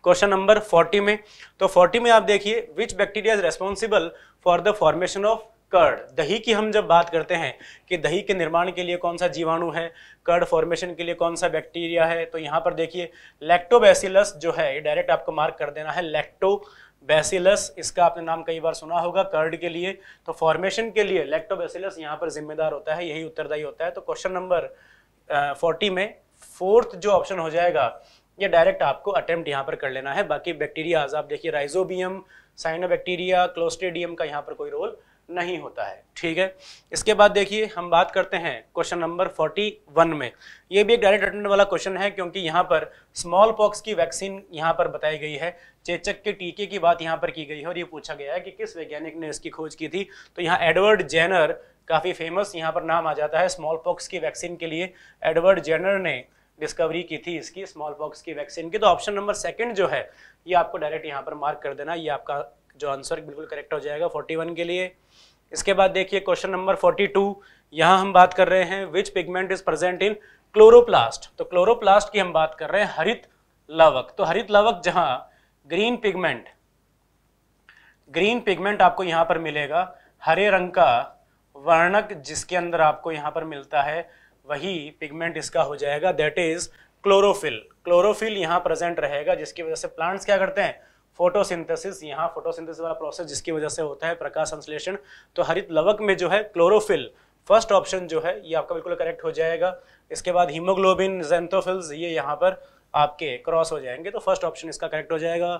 क्वेश्चन नंबर 40 में तो 40 में आप देखिए which bacteria is responsible for the formation of curd दही की हम जब बात करते हैं कि दही के निर्माण के लिए कौन सा जीवाणु है कर्ड फॉर्मेशन के लिए कौन सा बैक्टीरिया है तो यहाँ पर देखिए लैक्टोबैसिलस जो है ये डायरेक्ट आपको मार्क कर देना है लैक्टो बैसिलस इसका आपने नाम कई बार सुना होगा कर्ड के लिए तो फॉर्मेशन के लिए लैक्टोबैसिलस यहाँ पर जिम्मेदार होता है यही उत्तरदायी होता है तो क्वेश्चन नंबर फोर्टी में फोर्थ जो ऑप्शन हो जाएगा ये डायरेक्ट आपको अटेम्प्ट यहाँ पर कर लेना है बाकी बैक्टीरियाज आप देखिए राइजोबियम साइनोबैक्टीरिया क्लोस्टेडियम का यहाँ पर कोई रोल नहीं होता है ठीक है इसके बाद देखिए हम बात करते हैं क्वेश्चन नंबर 41 में ये भी एक डायरेक्ट अटेंड वाला क्वेश्चन है क्योंकि यहाँ पर स्मॉल पॉक्स की वैक्सीन यहाँ पर बताई गई है चेचक के टीके की बात यहाँ पर की गई है और ये पूछा गया है कि किस वैज्ञानिक ने इसकी खोज की थी तो यहाँ एडवर्ड जैनर काफ़ी फेमस यहाँ पर नाम आ जाता है स्मॉल पॉक्स की वैक्सीन के लिए एडवर्ड जैनर ने डिस्कवरी की थी इसकी स्मॉल पॉक्स की वैक्सीन की तो ऑप्शन नंबर सेकंड जो है ये आपको डायरेक्ट यहाँ पर मार्क कर देना ये आपका जो आंसर बिल्कुल करेक्ट हो जाएगा 41 के लिए इसके बाद देखिए क्वेश्चन नंबर 42 यहाँ हम बात कर रहे हैं which pigment is present in chloroplast तो क्लोरोप्लास्ट की हम बात कर रहे हैं हरित लवक तो हरित लवक जहां ग्रीन पिगमेंट ग्रीन पिगमेंट आपको यहाँ पर मिलेगा हरे रंग का वर्णक जिसके अंदर आपको यहाँ पर मिलता है वही पिगमेंट इसका हो जाएगा दैट इज क्लोरोफिल क्लोरोफिल यहाँ प्रेजेंट रहेगा जिसकी वजह से प्लांट्स क्या करते हैं फोटोसिंथेसिस यहाँ फोटोसिंथेसिस वाला प्रोसेस जिसकी वजह से होता है प्रकाश संश्लेषण तो हरित लवक में जो है क्लोरोफिल फर्स्ट ऑप्शन जो है ये आपका बिल्कुल करेक्ट हो जाएगा इसके बाद हीमोग्लोबिन जेंथोफिल्स ये यहाँ पर आपके क्रॉस हो जाएंगे तो फर्स्ट ऑप्शन इसका करेक्ट हो जाएगा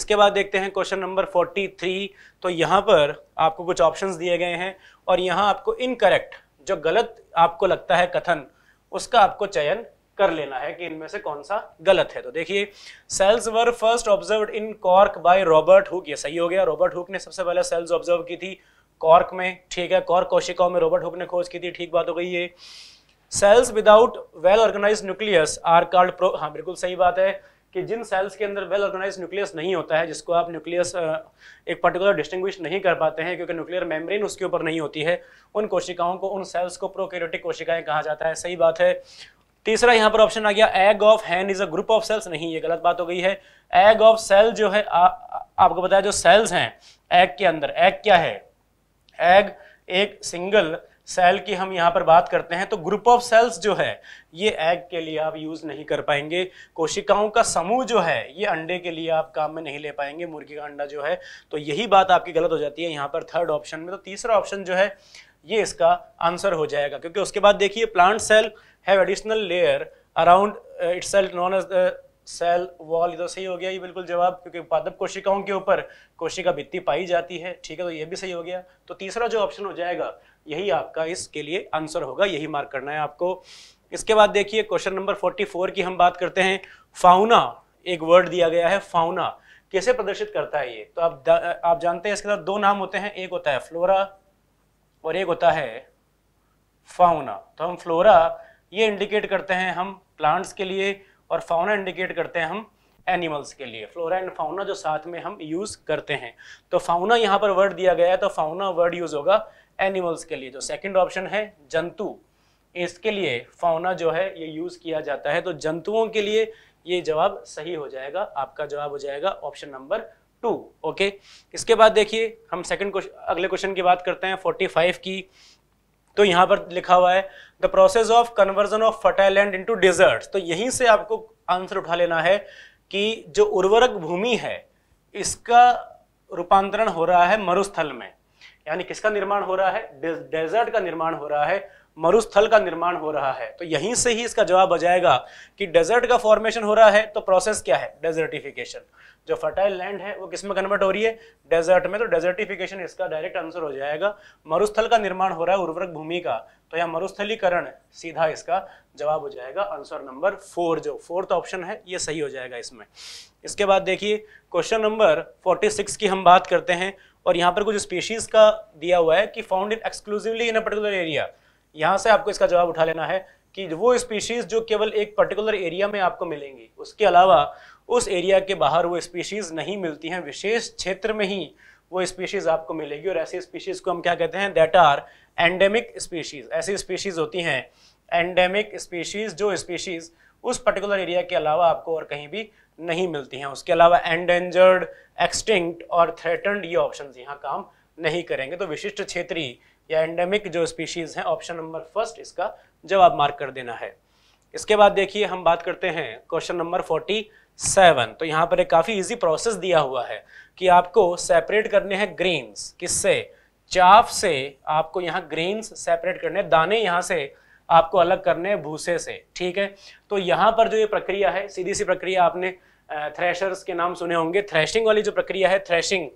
इसके बाद देखते हैं क्वेश्चन नंबर 43 तो यहाँ पर आपको कुछ ऑप्शंस दिए गए हैं और यहाँ आपको इनकरेक्ट जो गलत आपको लगता है कथन उसका आपको चयन कर लेना है कि इनमें से कौन सा गलत है तो देखिए cells were first observe in cork by Robert Hooke ये सही हो गया रॉबर्ट हुक ने सबसे पहले सेल्स ऑब्जर्व की थी कॉर्क में ठीक है कॉर्क कोशिकाओं में रॉबर्ट हुक ने खोज की थी ठीक बात हो गई ये cells without well organise nucleus are कार्ड प्रो हाँ बिल्कुल सही बात है कि जिन सेल्स के अंदर वेल ऑर्गेनाइज न्यूक्लियस नहीं होता है जिसको आप न्यूक्लियस एक पर्टिकुलर डिस्टिंग्विश नहीं कर पाते हैं क्योंकि न्यूक्लियर मेम्ब्रेन उसके ऊपर नहीं होती है उन कोशिकाओं को उन सेल्स को प्रोकैरियोटिक कोशिकाएं कहा जाता है सही बात है तीसरा यहां पर ऑप्शन आ गया egg of hen is a group of cells नहीं ये गलत बात हो गई है एग ऑफ सेल जो है आ, आपको बताया जो सेल्स हैं एग के अंदर एग क्या है एग एक सिंगल सेल की हम यहां पर बात करते हैं तो ग्रुप ऑफ सेल्स जो है ये एग के लिए आप यूज़ नहीं कर पाएंगे कोशिकाओं का समूह जो है ये अंडे के लिए आप काम में नहीं ले पाएंगे मुर्गी का अंडा जो है तो यही बात आपकी गलत हो जाती है यहां पर थर्ड ऑप्शन में तो तीसरा ऑप्शन जो है ये इसका आंसर हो जाएगा क्योंकि उसके बाद देखिए plant cell have additional layer around its cell known as the cell wall ये तो सही हो गया ये बिल्कुल जवाब क्योंकि पादप कोशिकाओं के ऊपर कोशिका भित्ती पाई जाती है ठीक है तो ये भी सही हो गया तो तीसरा जो ऑप्शन हो जाएगा यही आपका इसके लिए आंसर होगा यही मार्क करना है आपको इसके बाद देखिए क्वेश्चन नंबर 44 की हम बात करते हैं फाउना एक वर्ड दिया गया है फाउना कैसे प्रदर्शित करता है ये तो आप आप जानते हैं इसके साथ दो नाम होते हैं एक होता है फ्लोरा और एक होता है फाउना तो हम फ्लोरा ये इंडिकेट करते हैं हम प्लांट्स के लिए और फाउना इंडिकेट करते हैं हम एनिमल्स के लिए फ्लोरा एंड फाउना जो साथ में हम यूज़ करते हैं तो फाउना यहाँ पर वर्ड दिया गया है तो फाउना वर्ड यूज़ होगा एनिमल्स के लिए जो सेकंड ऑप्शन है जंतु इसके लिए फाउना जो है ये यूज़ किया जाता है तो जंतुओं के लिए ये जवाब सही हो जाएगा आपका जवाब हो जाएगा ऑप्शन नंबर टू ओके इसके बाद देखिए हम सेकेंड क्वेश्चन अगले क्वेश्चन की बात करते हैं फाइव की तो यहाँ पर लिखा हुआ है the process of conversion of fertile land to desert तो यहीं से आपको आंसर उठा लेना है कि जो उर्वरक भूमि है इसका रूपांतरण हो रहा है मरुस्थल में यानी किसका निर्माण हो रहा है डेजर्ट का निर्माण हो रहा है मरुस्थल का निर्माण हो रहा है तो यहीं से ही इसका जवाब आ जाएगा कि डेजर्ट का फॉर्मेशन हो रहा है तो प्रोसेस क्या है डेजर्टिफिकेशन जो फर्टाइल लैंड है वो किसमें कन्वर्ट हो रही है डेजर्ट में तो डेजर्टिफिकेशन इसका डायरेक्ट आंसर हो जाएगा मरुस्थल का निर्माण हो रहा है उर्वरक भूमि का तो यह मरुस्थलीकरण सीधा इसका जवाब हो जाएगा आंसर नंबर फोर जो फोर्थ ऑप्शन है ये सही हो जाएगा इसमें इसके बाद देखिए क्वेश्चन नंबर सिक्स की हम बात करते हैं और यहाँ पर कुछ स्पीशीज का दिया हुआ है कि found in exclusively in a particular area यहाँ से आपको इसका जवाब उठा लेना है कि वो स्पीशीज जो केवल एक पर्टिकुलर एरिया में आपको मिलेंगी उसके अलावा उस एरिया के बाहर वो स्पीशीज नहीं मिलती हैं विशेष क्षेत्र में ही वो स्पीशीज आपको मिलेगी और ऐसी स्पीशीज को हम क्या कहते हैं दैट आर एंडेमिक स्पीशीज ऐसी स्पीशीज होती हैं एंडेमिक स्पीशीज जो स्पीशीज उस पर्टिकुलर एरिया के अलावा आपको और कहीं भी नहीं मिलती हैं उसके अलावा एंडेंजर्ड एक्सटिंक्ट और थ्रेटन्ड ये ऑप्शन यहाँ काम नहीं करेंगे तो विशिष्ट क्षेत्रीय या एंडेमिक जो स्पीशीज हैं ऑप्शन नंबर फर्स्ट इसका जवाब मार्क कर देना है इसके बाद देखिए हम बात करते हैं क्वेश्चन नंबर फोर्टी सेवन तो यहाँ पर एक काफ़ी इजी प्रोसेस दिया हुआ है कि आपको सेपरेट करने हैं ग्रेन्स किससे चाफ से आपको यहाँ ग्रेन्स सेपरेट करने दाने यहाँ से आपको अलग करने हैं भूसे से ठीक है तो यहाँ पर जो ये प्रक्रिया है सीधी सी प्रक्रिया आपने थ्रेशर्स के नाम सुने होंगे थ्रेशिंग वाली जो प्रक्रिया है थ्रेशिंग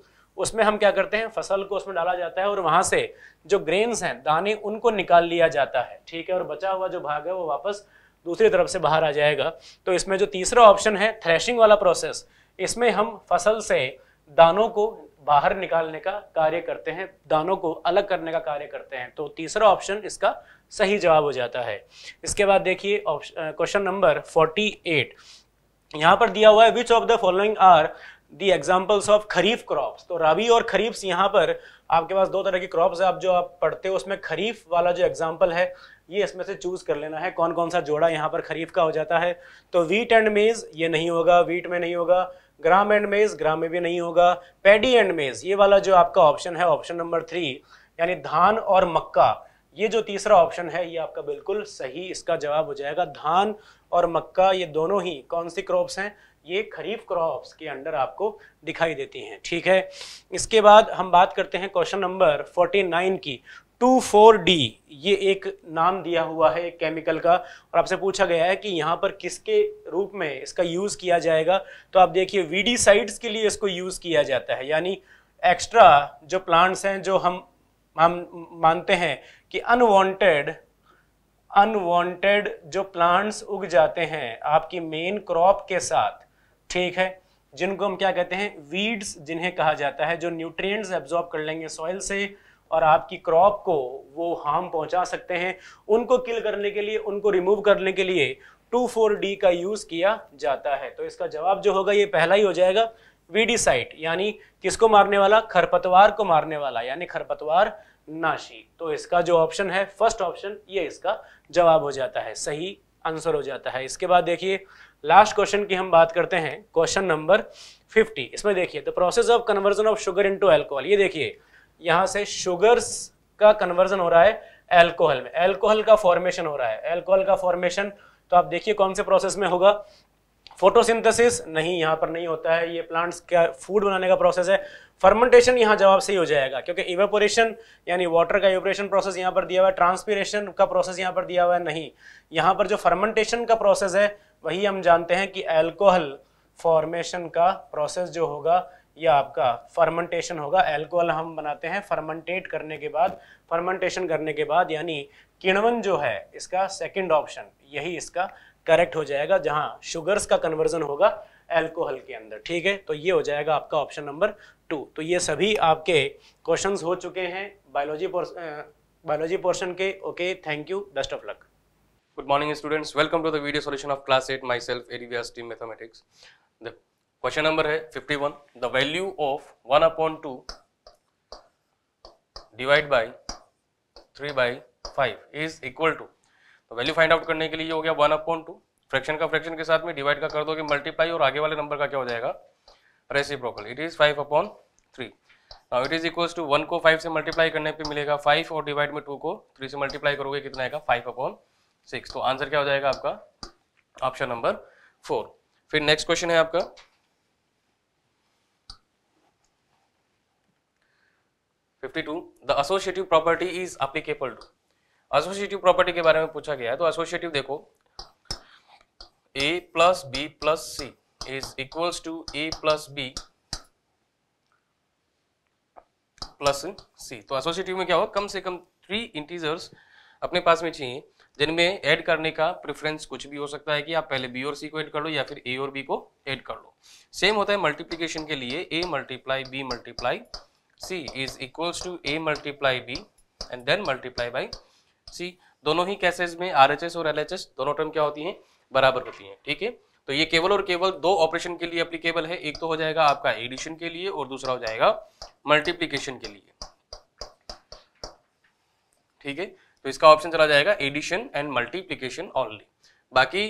उसमें हम क्या करते हैं फसल को उसमें डाला जाता है और वहां से जो ग्रेन्स हैं दाने उनको निकाल लिया जाता है ठीक है और बचा हुआ जो भाग है वो वापस दूसरी तरफ से बाहर आ जाएगा तो इसमें जो तीसरा ऑप्शन है थ्रेशिंग वाला प्रोसेस इसमें हम फसल से दानों को बाहर निकालने का कार्य करते हैं दानों को अलग करने का कार्य करते हैं तो तीसरा ऑप्शन इसका सही जवाब हो जाता है इसके बाद देखिए क्वेश्चन नंबर 48 यहाँ पर दिया हुआ है which of the following are the examples of kharif crops तो रबी और खरीफ्स यहाँ पर आपके पास दो तरह की क्रॉप्स है आप जो आप पढ़ते हो उसमें खरीफ वाला जो एग्जाम्पल है ये इसमें से चूज कर लेना है कौन कौन सा जोड़ा यहाँ पर खरीफ का हो जाता है तो वीट एंड मेज ये नहीं होगा वीट में नहीं होगा ग्राम एंड मेज ग्राम में भी नहीं होगा पेडी एंड मेज ये वाला जो आपका ऑप्शन है ऑप्शन नंबर थ्री यानी धान और मक्का ये जो तीसरा ऑप्शन है ये आपका बिल्कुल सही इसका जवाब हो जाएगा धान और मक्का ये दोनों ही कौन सी क्रॉप्स हैं ये खरीफ क्रॉप्स के अंडर आपको दिखाई देती हैं ठीक है इसके बाद हम बात करते हैं क्वेश्चन नंबर 49 की टू फोर डी ये एक नाम दिया हुआ है एक केमिकल का और आपसे पूछा गया है कि यहाँ पर किसके रूप में इसका यूज़ किया जाएगा तो आप देखिए वीडी साइड्स के लिए इसको यूज़ किया जाता है यानी एक्स्ट्रा जो प्लांट्स हैं जो हम हम मानते हैं कि अनवांटेड अनवांटेड जो प्लांट्स उग जाते हैं आपकी मेन क्रॉप के साथ ठीक है जिनको हम क्या कहते हैं वीड्स जिन्हें कहा जाता है जो न्यूट्रिएंट्स एब्जॉर्ब कर लेंगे सॉइल से और आपकी क्रॉप को वो हार्म पहुंचा सकते हैं उनको किल करने के लिए उनको रिमूव करने के लिए टू फोर डी का यूज़ किया जाता है तो इसका जवाब जो होगा ये पहला ही हो जाएगा वीडिसाइट यानी किसको मारने वाला खरपतवार को मारने वाला यानी खरपतवार नाशी तो इसका जो ऑप्शन है फर्स्ट ऑप्शन ये इसका जवाब हो जाता है सही आंसर हो जाता है इसके बाद देखिए लास्ट क्वेश्चन की हम बात करते हैं क्वेश्चन नंबर 50 इसमें देखिए the process of conversion of sugar into alcohol ये देखिए यहाँ से शुगर्स का कन्वर्जन हो रहा है एल्कोहल में एल्कोहल का फॉर्मेशन हो रहा है एल्कोहल का फॉर्मेशन तो आप देखिए कौन से प्रोसेस में होगा फोटोसिंथेसिस नहीं यहाँ पर नहीं होता है ये प्लांट्स का फूड बनाने का प्रोसेस है फर्मेंटेशन यहाँ जवाब सही हो जाएगा क्योंकि इवेपोरेशन यानी वाटर का इवेपोरेशन प्रोसेस यहाँ पर दिया हुआ है ट्रांसपीरेशन का प्रोसेस यहाँ पर दिया हुआ है नहीं यहाँ पर जो फर्मेंटेशन का प्रोसेस है वही हम जानते हैं कि एल्कोहल फॉर्मेशन का प्रोसेस जो होगा या आपका फर्मेंटेशन होगा एल्कोहल हम बनाते हैं फर्मेंटेट करने के बाद फर्मेंटेशन करने के बाद यानी किणवन जो है इसका सेकंड ऑप्शन यही इसका करेक्ट हो जाएगा जहां शुगर्स का कन्वर्जन होगा एल्कोहल के अंदर ठीक है तो ये हो जाएगा आपका ऑप्शन नंबर टू तो ये सभी आपके क्वेश्चंस हो चुके हैं बायोलॉजी पोर्स बायोलॉजी पोर्शन के okay thank you best of luck Good morning students. Welcome to the video solution of class 8 myself ADVS team mathematics. The question number है 51. The value of 1 upon 2 divide by 3 by 5 is equal to तो वैल्यू फाइंड आउट करने के लिए हो गया 1 अपॉन टू फ्रैक्शन का फ्रैक्शन के साथ में डिवाइड का कर दोगे मल्टीप्लाई और आगे वाले नंबर का क्या हो जाएगा reciprocal it is 5 upon 3 Now it is equals to 1 को 5 से मल्टीप्लाई करने पे मिलेगा 5 और डिवाइड में 2 को 3 से मल्टीप्लाई करोगे कितना आएगा 5 अपॉन सिक्स तो आंसर क्या हो जाएगा आपका ऑप्शन नंबर फोर फिर नेक्स्ट क्वेश्चन है आपका fifty two the associative property is applicable to associative property के बारे में पूछा गया है तो एसोसिएटिव देखो A plus B plus C is equals to A plus B plus C तो एसोसिएटिव में क्या हो कम से कम थ्री इंटीजर्स अपने पास में चाहिए जिनमें ऐड करने का प्रेफरेंस कुछ भी हो सकता है कि आप पहले बी और सी को ऐड कर लो या फिर ए और बी को ऐड कर लो सेम होता है मल्टीप्लीकेशन के लिए A multiply B multiply C is equals to A multiply B and then multiply by C दोनों ही कैसेज में आर एच एस और एल एच एस दोनों टर्म क्या होती हैं बराबर होती हैं ठीक है तो ये केवल और केवल दो ऑपरेशन के लिए अप्लीकेबल है एक तो हो जाएगा आपका एडिशन के लिए और दूसरा हो जाएगा मल्टीप्लीकेशन के लिए ठीक है तो इसका ऑप्शन चला जाएगा एडिशन एंड मल्टीप्लीकेशन ऑनली बाकी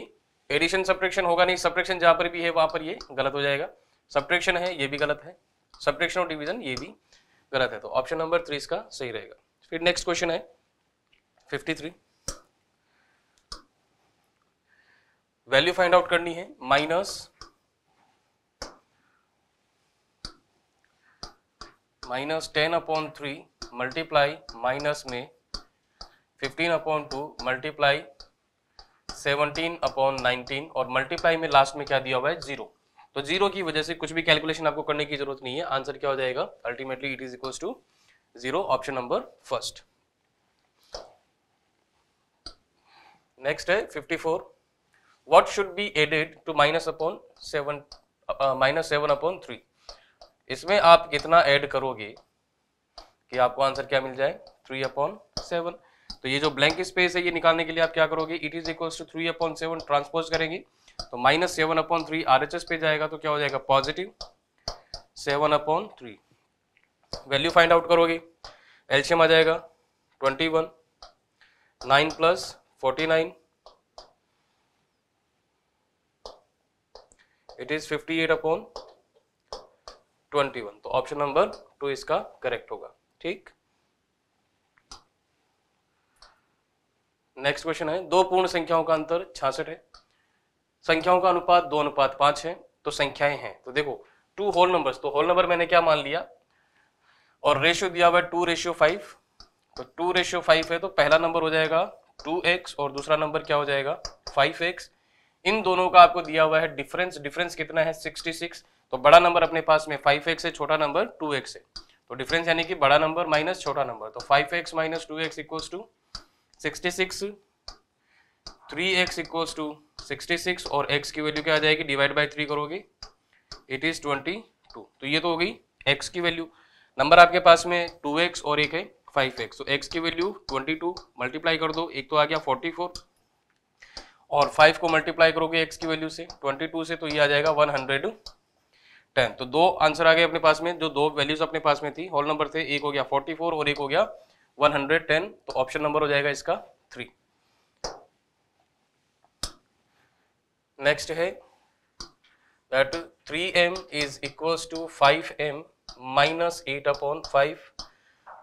एडिशन सब्ट्रेक्शन होगा नहीं सब्ट्रेक्शन जहां पर भी है वहां पर ये गलत हो जाएगा सब्ट्रेक्शन है ये भी गलत है सब्ट्रेक्शन और डिवीजन ये भी गलत है तो ऑप्शन नंबर थ्री इसका सही रहेगा फिर नेक्स्ट क्वेश्चन है fifty three value find out करनी है minus minus ten upon three multiply minus में 15 upon two multiply seventeen upon nineteen और मल्टीप्लाई में लास्ट में क्या दिया हुआ है जीरो तो जीरो की वजह से कुछ भी कैलकुलेशन आपको करने की जरूरत नहीं है आंसर क्या हो जाएगा ultimately it is equal to zero option number first next है 54 what should be added to minus upon seven minus seven upon three इसमें आप कितना ऐड करोगे कि आपको आंसर क्या मिल जाए थ्री अपॉन सेवन तो ये जो ब्लैंक स्पेस है ये निकालने के लिए आप क्या करोगे it is equal to three upon seven transpose करेंगे तो minus seven upon three R H S पे जाएगा तो क्या हो जाएगा positive seven upon three value find out करोगे एल्शियम आ जाएगा twenty one nine plus forty nine it is fifty eight upon twenty one तो ऑप्शन नंबर टू इसका करेक्ट होगा ठीक नेक्स्ट क्वेश्चन है दो पूर्ण संख्याओं का अंतर छियासठ है संख्याओं का अनुपात दो अनुपात पांच है तो संख्याएं हैं तो देखो टू होल नंबर्स तो होल नंबर मैंने क्या मान लिया और रेशियो दिया हुआ है टू रेशियो फाइव तो टू रेशियो फाइव है तो पहला नंबर हो जाएगा टू एक्स और दूसरा नंबर क्या हो जाएगा फाइव एक्स इन दोनों का आपको दिया हुआ है डिफरेंस डिफरेंस कितना है सिक्सटी सिक्स तो बड़ा नंबर अपने पास में फाइव एक्स है छोटा नंबर टू एक्स है तो डिफरेंस यानी कि बड़ा नंबर माइनस छोटा नंबर तो five X minus two X equals to sixty six equals to sixty और x की वैल्यू क्या आ जाएगी डिवाइड बाई थ्री करोगे इट इज़ ट्वेंटी टू तो ये तो हो गई x की वैल्यू नंबर आपके पास में टू एक्स और एक है फाइव एक्स तो एक्स की वैल्यू ट्वेंटी टू मल्टीप्लाई कर दो एक तो आ गया फोर्टी फोर और फाइव को मल्टीप्लाई करोगे एक्स की वैल्यू से ट्वेंटी टू से तो ये आ जाएगा वन हंड्रेड टेन तो दो आंसर आ गए अपने पास में जो दो वैल्यूज अपने पास में थी होल नंबर थे एक हो गया फोर्टी फोर और एक हो गया 110 तो ऑप्शन नंबर हो जाएगा इसका थ्री नेक्स्ट है that 3m M is equals to 5m M minus eight upon five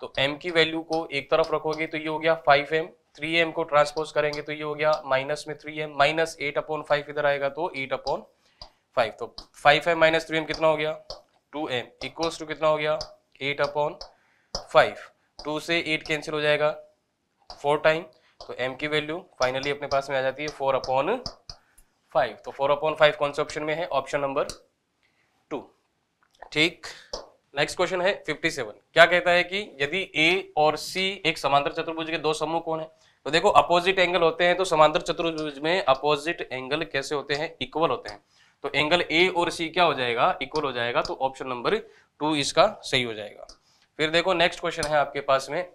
तो m की वैल्यू को एक तरफ रखोगे तो ये हो गया 5m 3m को ट्रांसपोज करेंगे तो ये हो गया माइनस में 3m minus eight upon five इधर आएगा तो एट अपॉन फाइव तो फाइव एम माइनस थ्री कितना हो गया 2m एम इक्वल्स टू कितना हो गया एट अपॉन फाइव टू से एट कैंसिल हो जाएगा फोर टाइम तो एम की वैल्यू फाइनली अपने पास में आ जाती है फोर अपॉन फाइव तो फोर अपॉन फाइव कौन से ऑप्शन में है ऑप्शन नंबर टू ठीक नेक्स्ट क्वेश्चन है 57 क्या कहता है कि यदि ए और सी एक समांतर चतुर्भुज के दो समूह कौन है तो देखो अपोजिट एंगल होते हैं तो समांतर चतुर्भुज में अपोजिट एंगल कैसे होते हैं इक्वल होते हैं तो एंगल ए और सी क्या हो जाएगा इक्वल हो जाएगा तो ऑप्शन नंबर टू इसका सही हो जाएगा फिर देखो नेक्स्ट क्वेश्चन है आपके पास में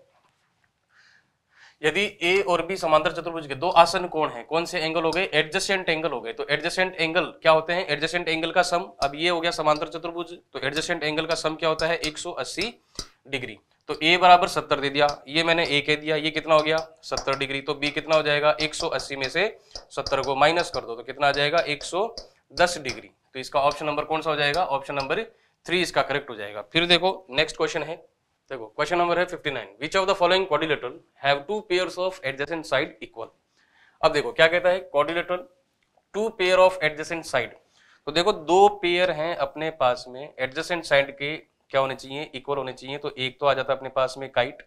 यदि ए और बी समांतर चतुर्भुज के दो आसन कोण हैं कौन से एंगल हो गए एडजस्टेंट एंगल हो गए तो एडजस्टेंट एंगल क्या होते हैं एडजस्टेंट एंगल का सम अब ये हो गया समांतर चतुर्भुज तो एडजस्टेंट एंगल का सम क्या होता है 180 डिग्री तो ए बराबर सत्तर दे दिया ये मैंने ए कह दिया ये कितना हो गया सत्तर डिग्री तो बी कितना हो जाएगा एक में से सत्तर को माइनस कर दो तो कितना आ जाएगा एक डिग्री तो इसका ऑप्शन नंबर कौन सा हो जाएगा ऑप्शन नंबर थ्री इसका करेक्ट हो जाएगा फिर देखो नेक्स्ट क्वेश्चन है देखो क्वेश्चन नंबर है 59 which of the following quadrilateral have two pairs of adjacent side equal अब देखो क्या कहता है quadrilateral two pair of adjacent side तो देखो दो पेयर हैं अपने पास में एडजेसेंट साइड के क्या होने चाहिए इक्वल होने चाहिए तो एक तो आ जाता है अपने पास में काइट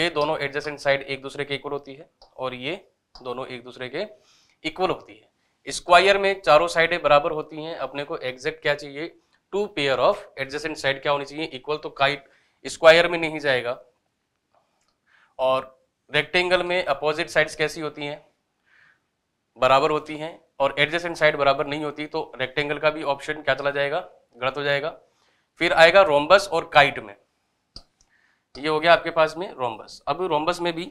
ये दोनों एडजेसेंट साइड एक दूसरे के इक्वल होती है और ये दोनों एक दूसरे के इक्वल होती है स्क्वायर में चारों साइडें बराबर होती हैं अपने को एग्जैक्ट क्या चाहिए two pair of adjacent side क्या होनी चाहिए इक्वल तो काइट स्क्वायर में नहीं जाएगा और रेक्टेंगल में अपोजिट साइड्स कैसी होती हैं बराबर होती हैं और एडजेसेंट साइड बराबर नहीं होती तो रेक्टेंगल का भी ऑप्शन क्या चला जाएगा गलत हो जाएगा फिर आएगा रोम्बस और काइट में ये हो गया आपके पास में रोम्बस अब रोम्बस में भी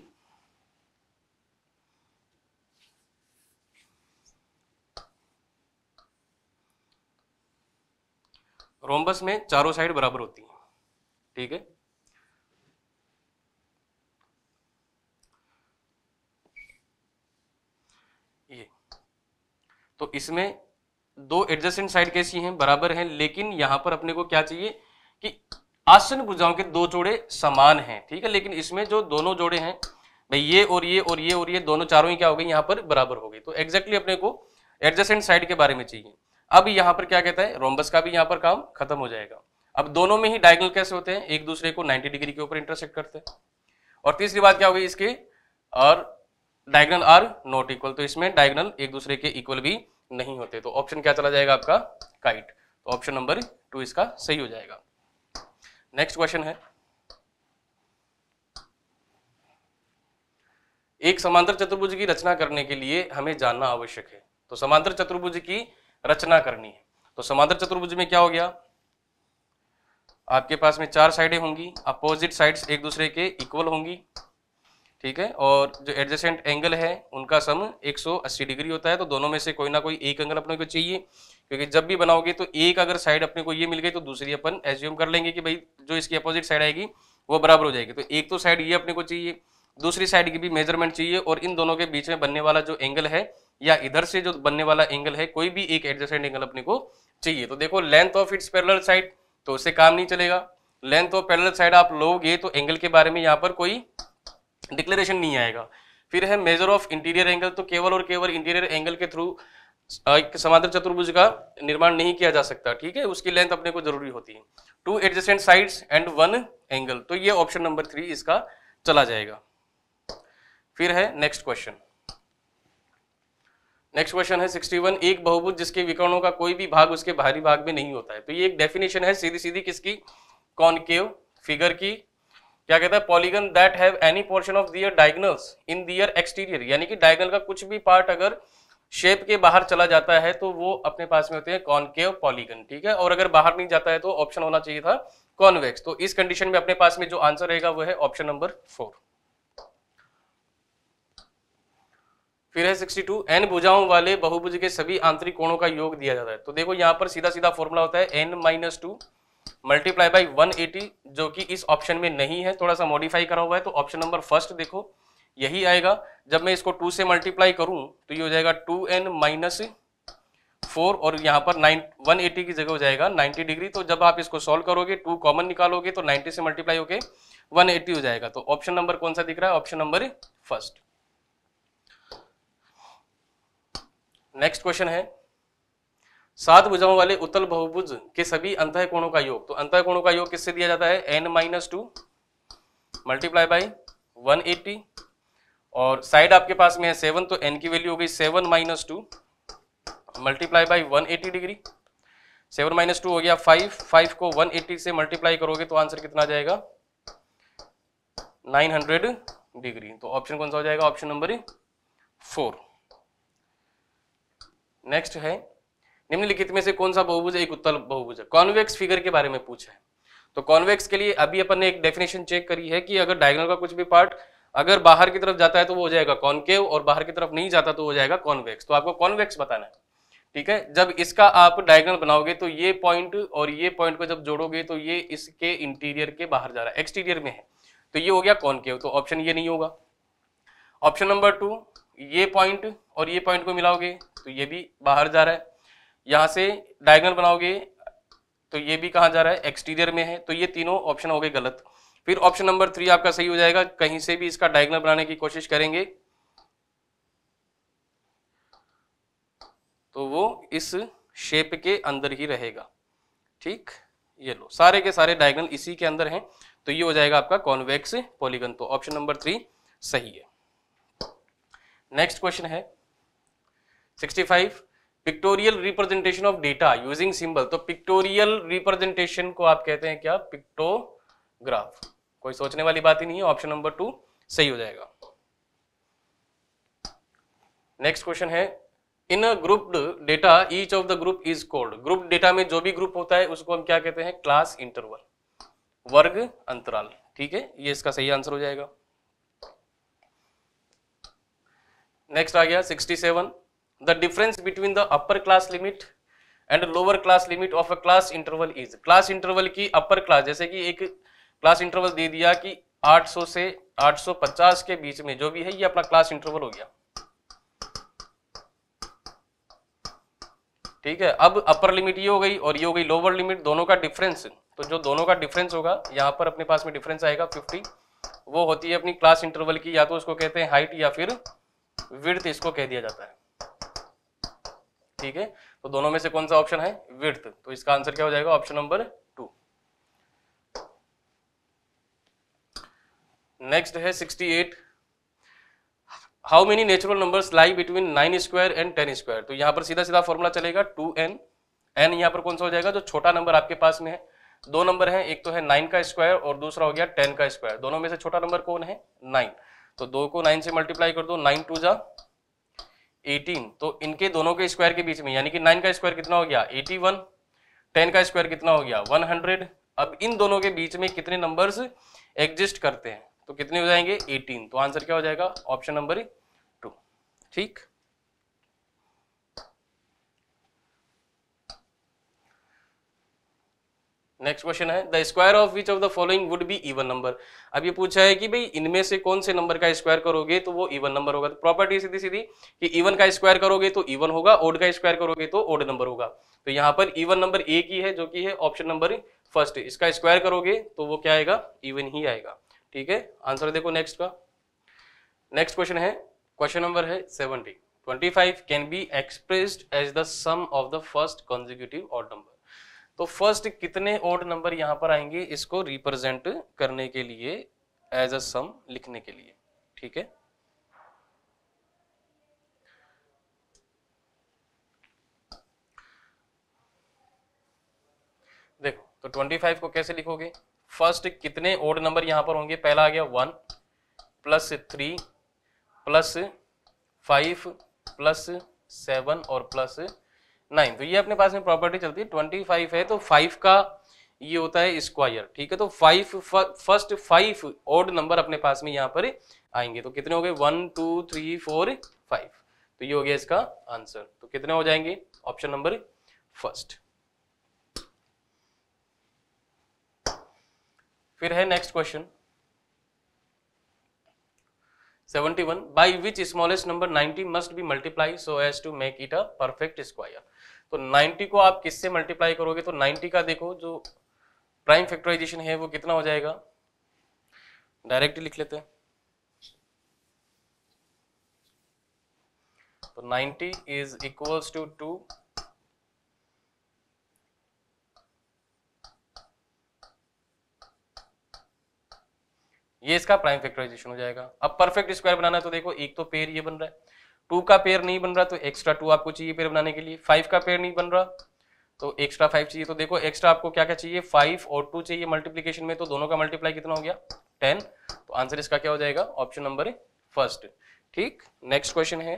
रोम्बस में चारों साइड बराबर होती हैं ठीक है ये तो इसमें दो एडजस्टेंट साइड कैसी हैं बराबर हैं लेकिन यहां पर अपने को क्या चाहिए कि आसन भुजाओं के दो जोड़े समान हैं ठीक है लेकिन इसमें जो दोनों जोड़े हैं भाई ये और ये और ये और ये दोनों चारों ही क्या हो गई यहां पर बराबर हो गई तो एग्जैक्टली अपने को एडजस्टेंट साइड के बारे में चाहिए अब यहां पर क्या कहता है रोमबस का भी यहां पर काम खत्म हो जाएगा अब दोनों में ही डायगनल कैसे होते हैं एक दूसरे को 90 डिग्री के ऊपर इंटरसेक्ट करते हैं और तीसरी बात क्या होगी इसकी और डायगनल आर नॉट इक्वल तो इसमें डायगनल एक दूसरे के इक्वल भी नहीं होते तो ऑप्शन क्या चला जाएगा आपका काइट तो ऑप्शन नंबर टू इसका सही हो जाएगा नेक्स्ट क्वेश्चन है एक समांतर चतुर्भुज की रचना करने के लिए हमें जानना आवश्यक है तो समांतर चतुर्भुज की रचना करनी है तो समांतर चतुर्भुज में क्या हो गया आपके पास में चार साइडें होंगी अपोजिट साइड्स एक दूसरे के इक्वल होंगी ठीक है और जो एडजेसेंट एंगल है उनका सम 180 डिग्री होता है तो दोनों में से कोई ना कोई एक एंगल अपने को चाहिए क्योंकि जब भी बनाओगे तो एक अगर साइड अपने को ये मिल गई तो दूसरी अपन एज्यूम कर लेंगे कि भाई जो इसकी अपोजिट साइड आएगी वो बराबर हो जाएगी तो एक तो साइड ये अपने को चाहिए दूसरी साइड की भी मेजरमेंट चाहिए और इन दोनों के बीच में बनने वाला जो एंगल है या इधर से जो बनने वाला एंगल है कोई भी एक एडजस्टेंट एंगल अपने को चाहिए तो देखो length of its parallel side तो उससे काम नहीं चलेगा लेंथ ऑफ पैरेलल साइड आप लोगे तो एंगल के बारे में यहाँ पर कोई डिक्लेरेशन नहीं आएगा फिर है मेजर ऑफ इंटीरियर एंगल तो केवल और केवल इंटीरियर एंगल के थ्रू एक समांतर चतुर्भुज का निर्माण नहीं किया जा सकता ठीक है उसकी लेंथ अपने को जरूरी होती है two adjacent sides and one angle तो ये ऑप्शन नंबर थ्री इसका चला जाएगा फिर है नेक्स्ट क्वेश्चन नेक्स्ट क्वेश्चन है 61 एक बहुभुज जिसके विकर्णों का कोई भी भाग उसके बाहरी भाग में नहीं होता है तो ये एक डेफिनेशन है सीधी सीधी किसकी कॉनकेव फिगर की क्या कहता है polygon that have any portion of their diagonals in their exterior यानी कि डायगनल का कुछ भी पार्ट अगर शेप के बाहर चला जाता है तो वो अपने पास में होते हैं कॉनकेव पॉलीगन ठीक है और अगर बाहर नहीं जाता है तो ऑप्शन होना चाहिए था कॉन्वेक्स तो इस कंडीशन में अपने पास में जो आंसर रहेगा वो है ऑप्शन नंबर फोर फिर है 62 एन भुजाओं वाले बहुभुज के सभी आंतरिक कोणों का योग दिया जाता है तो देखो यहाँ पर सीधा सीधा फॉर्मूला होता है N minus two multiply by one जो कि इस ऑप्शन में नहीं है थोड़ा सा मॉडिफाई करा हुआ है तो ऑप्शन नंबर फर्स्ट देखो यही आएगा जब मैं इसको टू से मल्टीप्लाई करूँ तो ये हो जाएगा टू एन माइनस फोर और यहाँ पर नाइन वन एटी की जगह हो जाएगा नाइन्टी डिग्री तो जब आप इसको सॉल्व करोगे टू कॉमन निकालोगे तो नाइन्टी से मल्टीप्लाई होके वन एटी हो जाएगा तो ऑप्शन नंबर कौन सा दिख रहा है option number first next question है सात भुजाओं वाले उत्तल बहुभुज के सभी अंत कोणों का योग तो अंत कोणों का योग किससे दिया जाता है N minus two multiply by one eighty और साइड आपके पास में है सेवन तो एन की वैल्यू हो गई seven minus two multiply by one eighty degree seven minus two हो गया फाइव फाइव को वन एट्टी से मल्टीप्लाई करोगे तो आंसर कितना आ जाएगा नाइन हंड्रेड डिग्री तो ऑप्शन कौन सा हो जाएगा ऑप्शन नंबर फोर नेक्स्ट है निम्नलिखित में से कौन सा बहुभुज है एक उत्तल बहुभुज है कॉन्वेक्स फिगर के बारे में पूछा है तो कॉन्वेक्स के लिए अभी अपन ने एक डेफिनेशन चेक करी है कि अगर डायगोनल का कुछ भी पार्ट अगर बाहर की तरफ जाता है तो वो हो जाएगा कॉनकेव और बाहर की तरफ नहीं जाता तो हो जाएगा कॉन्वेक्स तो आपको कॉन्वेक्स बताना है ठीक है जब इसका आप डायगोनल बनाओगे तो ये पॉइंट और ये पॉइंट को जब जोड़ोगे तो ये इसके इंटीरियर के बाहर जा रहा है एक्सटीरियर में है तो ये हो गया कॉनकेव तो ऑप्शन ये नहीं होगा ऑप्शन नंबर टू ये पॉइंट और ये पॉइंट को मिलाओगे तो ये भी बाहर जा रहा है यहाँ से डायगनल बनाओगे तो ये भी कहाँ जा रहा है एक्सटीरियर में है तो ये तीनों ऑप्शन हो गए गलत फिर ऑप्शन नंबर थ्री आपका सही हो जाएगा कहीं से भी इसका डायगनल बनाने की कोशिश करेंगे तो वो इस शेप के अंदर ही रहेगा ठीक ये लो सारे के सारे डायगनल इसी के अंदर हैं तो ये हो जाएगा आपका कॉन्वेक्स पॉलीगन तो ऑप्शन नंबर थ्री सही है नेक्स्ट क्वेश्चन है 65 pictorial representation of data using symbol तो पिक्टोरियल रिप्रेजेंटेशन को आप कहते हैं क्या पिक्टोग्राफ कोई सोचने वाली बात ही नहीं है ऑप्शन नंबर टू सही हो जाएगा नेक्स्ट क्वेश्चन है in grouped data each of the group is called group data में जो भी ग्रुप होता है उसको हम क्या कहते हैं क्लास इंटरवल वर्ग अंतराल ठीक है ये इसका सही आंसर हो जाएगा नेक्स्ट आ गया 67 the difference between the upper class limit and lower class limit of a class interval is class interval की अपर क्लास जैसे कि एक क्लास इंटरवल दे दिया कि 800 से 850 के बीच में जो भी है ये अपना क्लास इंटरवल हो गया ठीक है अब अपर लिमिट ये हो गई और ये हो गई लोअर लिमिट दोनों का डिफरेंस तो जो दोनों का डिफरेंस होगा यहाँ पर अपने पास में डिफरेंस आएगा 50 वो होती है अपनी क्लास इंटरवल की या तो उसको कहते हैं हाइट या फिर विर्थ इसको कह दिया जाता है ठीक है तो दोनों में से कौन सा ऑप्शन है विर्थ तो इसका आंसर क्या हो जाएगा ऑप्शन नंबर टू नेक्स्ट है 68 how many natural numbers lie between nine square and ten square तो यहां पर सीधा सीधा फॉर्मूला चलेगा टू एन एन यहां पर कौन सा हो जाएगा जो छोटा नंबर आपके पास में है दो नंबर है एक तो है नाइन का स्क्वायर और दूसरा हो गया टेन का स्क्वायर दोनों में से छोटा नंबर कौन है नाइन तो दो को नाइन से मल्टीप्लाई कर दो नाइन टू जा एटीन तो इनके दोनों के स्क्वायर के बीच में यानी कि नाइन का स्क्वायर कितना हो गया एटी वन टेन का स्क्वायर कितना हो गया वन हंड्रेड अब इन दोनों के बीच में कितने नंबर्स एग्जिस्ट करते हैं तो कितने हो जाएंगे एटीन तो आंसर क्या हो जाएगा ऑप्शन नंबर टू ठीक नेक्स्ट क्वेश्चन है the square of which of the following would be even number अब ये पूछा है कि भाई इनमें से कौन से नंबर का स्क्वायर करोगे तो वो इवन नंबर होगा तो प्रॉपर्टी सीधी सीधी कि इवन का स्क्वायर करोगे तो इवन होगा ओड का स्क्वायर करोगे तो ओड नंबर होगा तो यहाँ पर इवन नंबर ए की है जो कि है ऑप्शन नंबर फर्स्ट इसका स्क्वायर करोगे तो वो क्या आएगा इवन ही आएगा ठीक है आंसर देखो नेक्स्ट का नेक्स्ट क्वेश्चन है क्वेश्चन नंबर है seventy twenty five can be expressed as the sum of the first consecutive odd number तो फर्स्ट कितने ओड नंबर यहां पर आएंगे इसको रिप्रेजेंट करने के लिए एज अ सम लिखने के लिए ठीक है देखो तो 25 को कैसे लिखोगे फर्स्ट कितने ओड नंबर यहां पर होंगे पहला आ गया one plus three plus five plus seven और प्लस नाइन तो ये अपने पास में प्रॉपर्टी चलती है ट्वेंटी फाइव है तो फाइव का ये होता है स्क्वायर ठीक है तो five first five odd number अपने पास में यहाँ पर आएंगे तो कितने हो गए one two three four five तो ये हो गया इसका आंसर तो कितने हो जाएंगे ऑप्शन नंबर फर्स्ट फिर है next question 71 by which smallest number 90 must be multiply so as to make it a perfect square तो 90 को आप किससे मल्टीप्लाई करोगे तो 90 का देखो जो प्राइम फैक्टराइजेशन है वो कितना हो जाएगा डायरेक्ट लिख लेते हैं तो 90 इज इक्वल्स टू टू ये इसका प्राइम फैक्टराइजेशन हो जाएगा अब परफेक्ट स्क्वायर बनाना है तो देखो एक तो पेयर ये बन रहा है टू का पेयर नहीं बन रहा तो एक्स्ट्रा टू आपको चाहिए पेयर बनाने के लिए फाइव का पेयर नहीं बन रहा तो एक्स्ट्रा फाइव चाहिए तो देखो एक्स्ट्रा आपको क्या क्या चाहिए फाइव और टू चाहिए मल्टीप्लीकेशन में तो दोनों का मल्टीप्लाई कितना हो गया टेन तो आंसर इसका क्या हो जाएगा ऑप्शन नंबर फर्स्ट ठीक नेक्स्ट क्वेश्चन है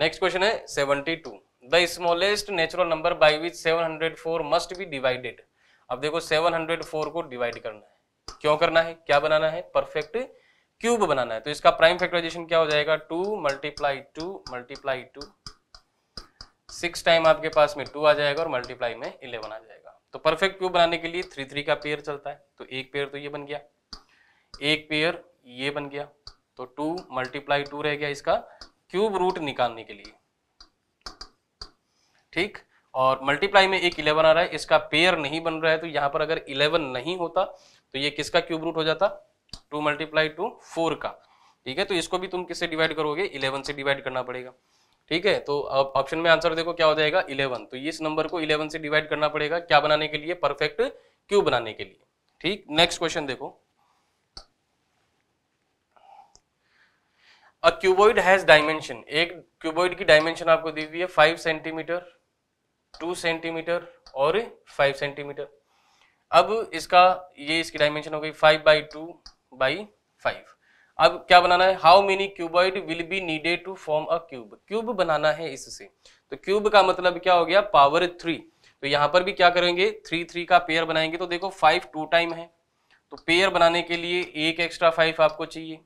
नेक्स्ट क्वेश्चन है seventy two the smallest natural number by which seven hundred four must be divided अब देखो सेवन हंड्रेड फोर को डिवाइड करना है क्यों करना है क्या बनाना है परफेक्ट क्यूब बनाना है तो इसका प्राइम फैक्टराइजेशन क्या हो जाएगा two multiply two multiply two six time आपके पास में टू आ जाएगा और मल्टीप्लाई में इलेवन आ जाएगा तो परफेक्ट क्यूब बनाने के लिए थ्री थ्री का पेयर चलता है तो एक पेयर तो ये बन गया एक पेयर ये बन गया तो टू मल्टीप्लाई टू रह गया इसका क्यूब रूट निकालने के लिए ठीक और मल्टीप्लाई में एक इलेवन आ रहा है इसका पेयर नहीं बन रहा है तो यहां पर अगर इलेवन नहीं होता तो ये किसका क्यूब रूट हो जाता टू मल्टीप्लाई टू फोर का ठीक है तो इसको भी तुम किससे डिवाइड करोगे इलेवन से डिवाइड करना पड़ेगा ठीक है तो अब ऑप्शन में आंसर देखो क्या हो जाएगा इलेवन तो इस नंबर को इलेवन से डिवाइड करना पड़ेगा क्या बनाने के लिए परफेक्ट क्यूब बनाने के लिए ठीक नेक्स्ट क्वेश्चन देखो अ क्यूबॉइड हैज डायमेंशन एक क्यूबॉइड की डायमेंशन आपको दी हुई है फाइव सेंटीमीटर टू सेंटीमीटर और फाइव सेंटीमीटर अब इसका ये इसकी डायमेंशन हो गई five by two by five अब क्या बनाना है how many cuboid will be needed to form a cube cube बनाना है इससे तो क्यूब का मतलब क्या हो गया पावर थ्री तो यहां पर भी क्या करेंगे थ्री थ्री का पेयर बनाएंगे तो देखो फाइव टू टाइम है तो पेयर बनाने के लिए एक एक्स्ट्रा फाइव आपको चाहिए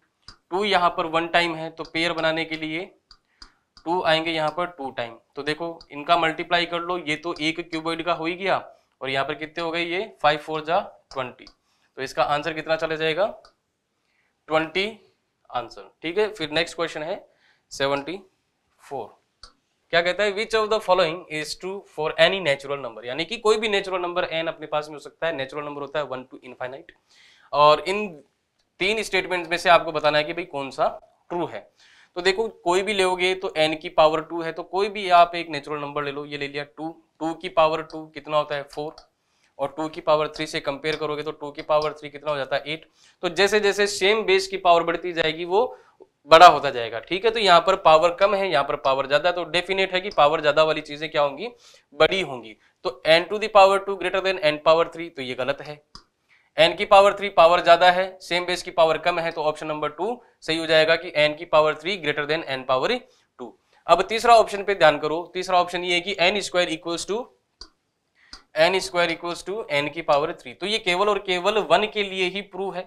टू यहां पर वन टाइम है तो पेयर बनाने के लिए टू आएंगे यहां पर टू टाइम तो देखो इनका मल्टीप्लाई कर लो ये तो एक क्यूबॉइड का हो ही गया और यहां पर कितने हो गए ये फाइव फोर जा ट्वेंटी तो इसका आंसर कितना चले जाएगा ट्वेंटी आंसर ठीक है फिर नेक्स्ट क्वेश्चन है सेवेंटी फोर क्या कहता है which of the following is true for any natural number यानी कि कोई भी नेचुरल नंबर एन अपने पास में हो सकता है नेचुरल नंबर होता है वन टू इनफाइनाइट और इन तीन स्टेटमेंट में से आपको बताना है कि भाई कौन सा ट्रू है तो देखो कोई भी लोगे तो एन की पावर टू है तो कोई भी आप एक नेचुरल नंबर ले लो ये ले लिया टू टू की पावर टू कितना होता है फोर और टू की पावर थ्री से कंपेयर करोगे तो टू की पावर थ्री कितना हो जाता है एट तो जैसे जैसे सेम बेस की पावर बढ़ती जाएगी वो बड़ा होता जाएगा ठीक है तो यहाँ पर पावर कम है यहाँ पर पावर ज्यादा तो डेफिनेट है कि पावर ज्यादा वाली चीजें क्या होंगी बड़ी होंगी तो n to the power two greater than n power three तो ये गलत है एन की पावर थ्री पावर ज्यादा है सेम बेस की पावर कम है तो ऑप्शन नंबर टू सही हो जाएगा कि एन की power three greater than n power two अब तीसरा ऑप्शन पे ध्यान करो तीसरा ऑप्शन ये है कि n square equals to n square equals to n की पावर थ्री तो ये केवल और केवल वन के लिए ही प्रूव है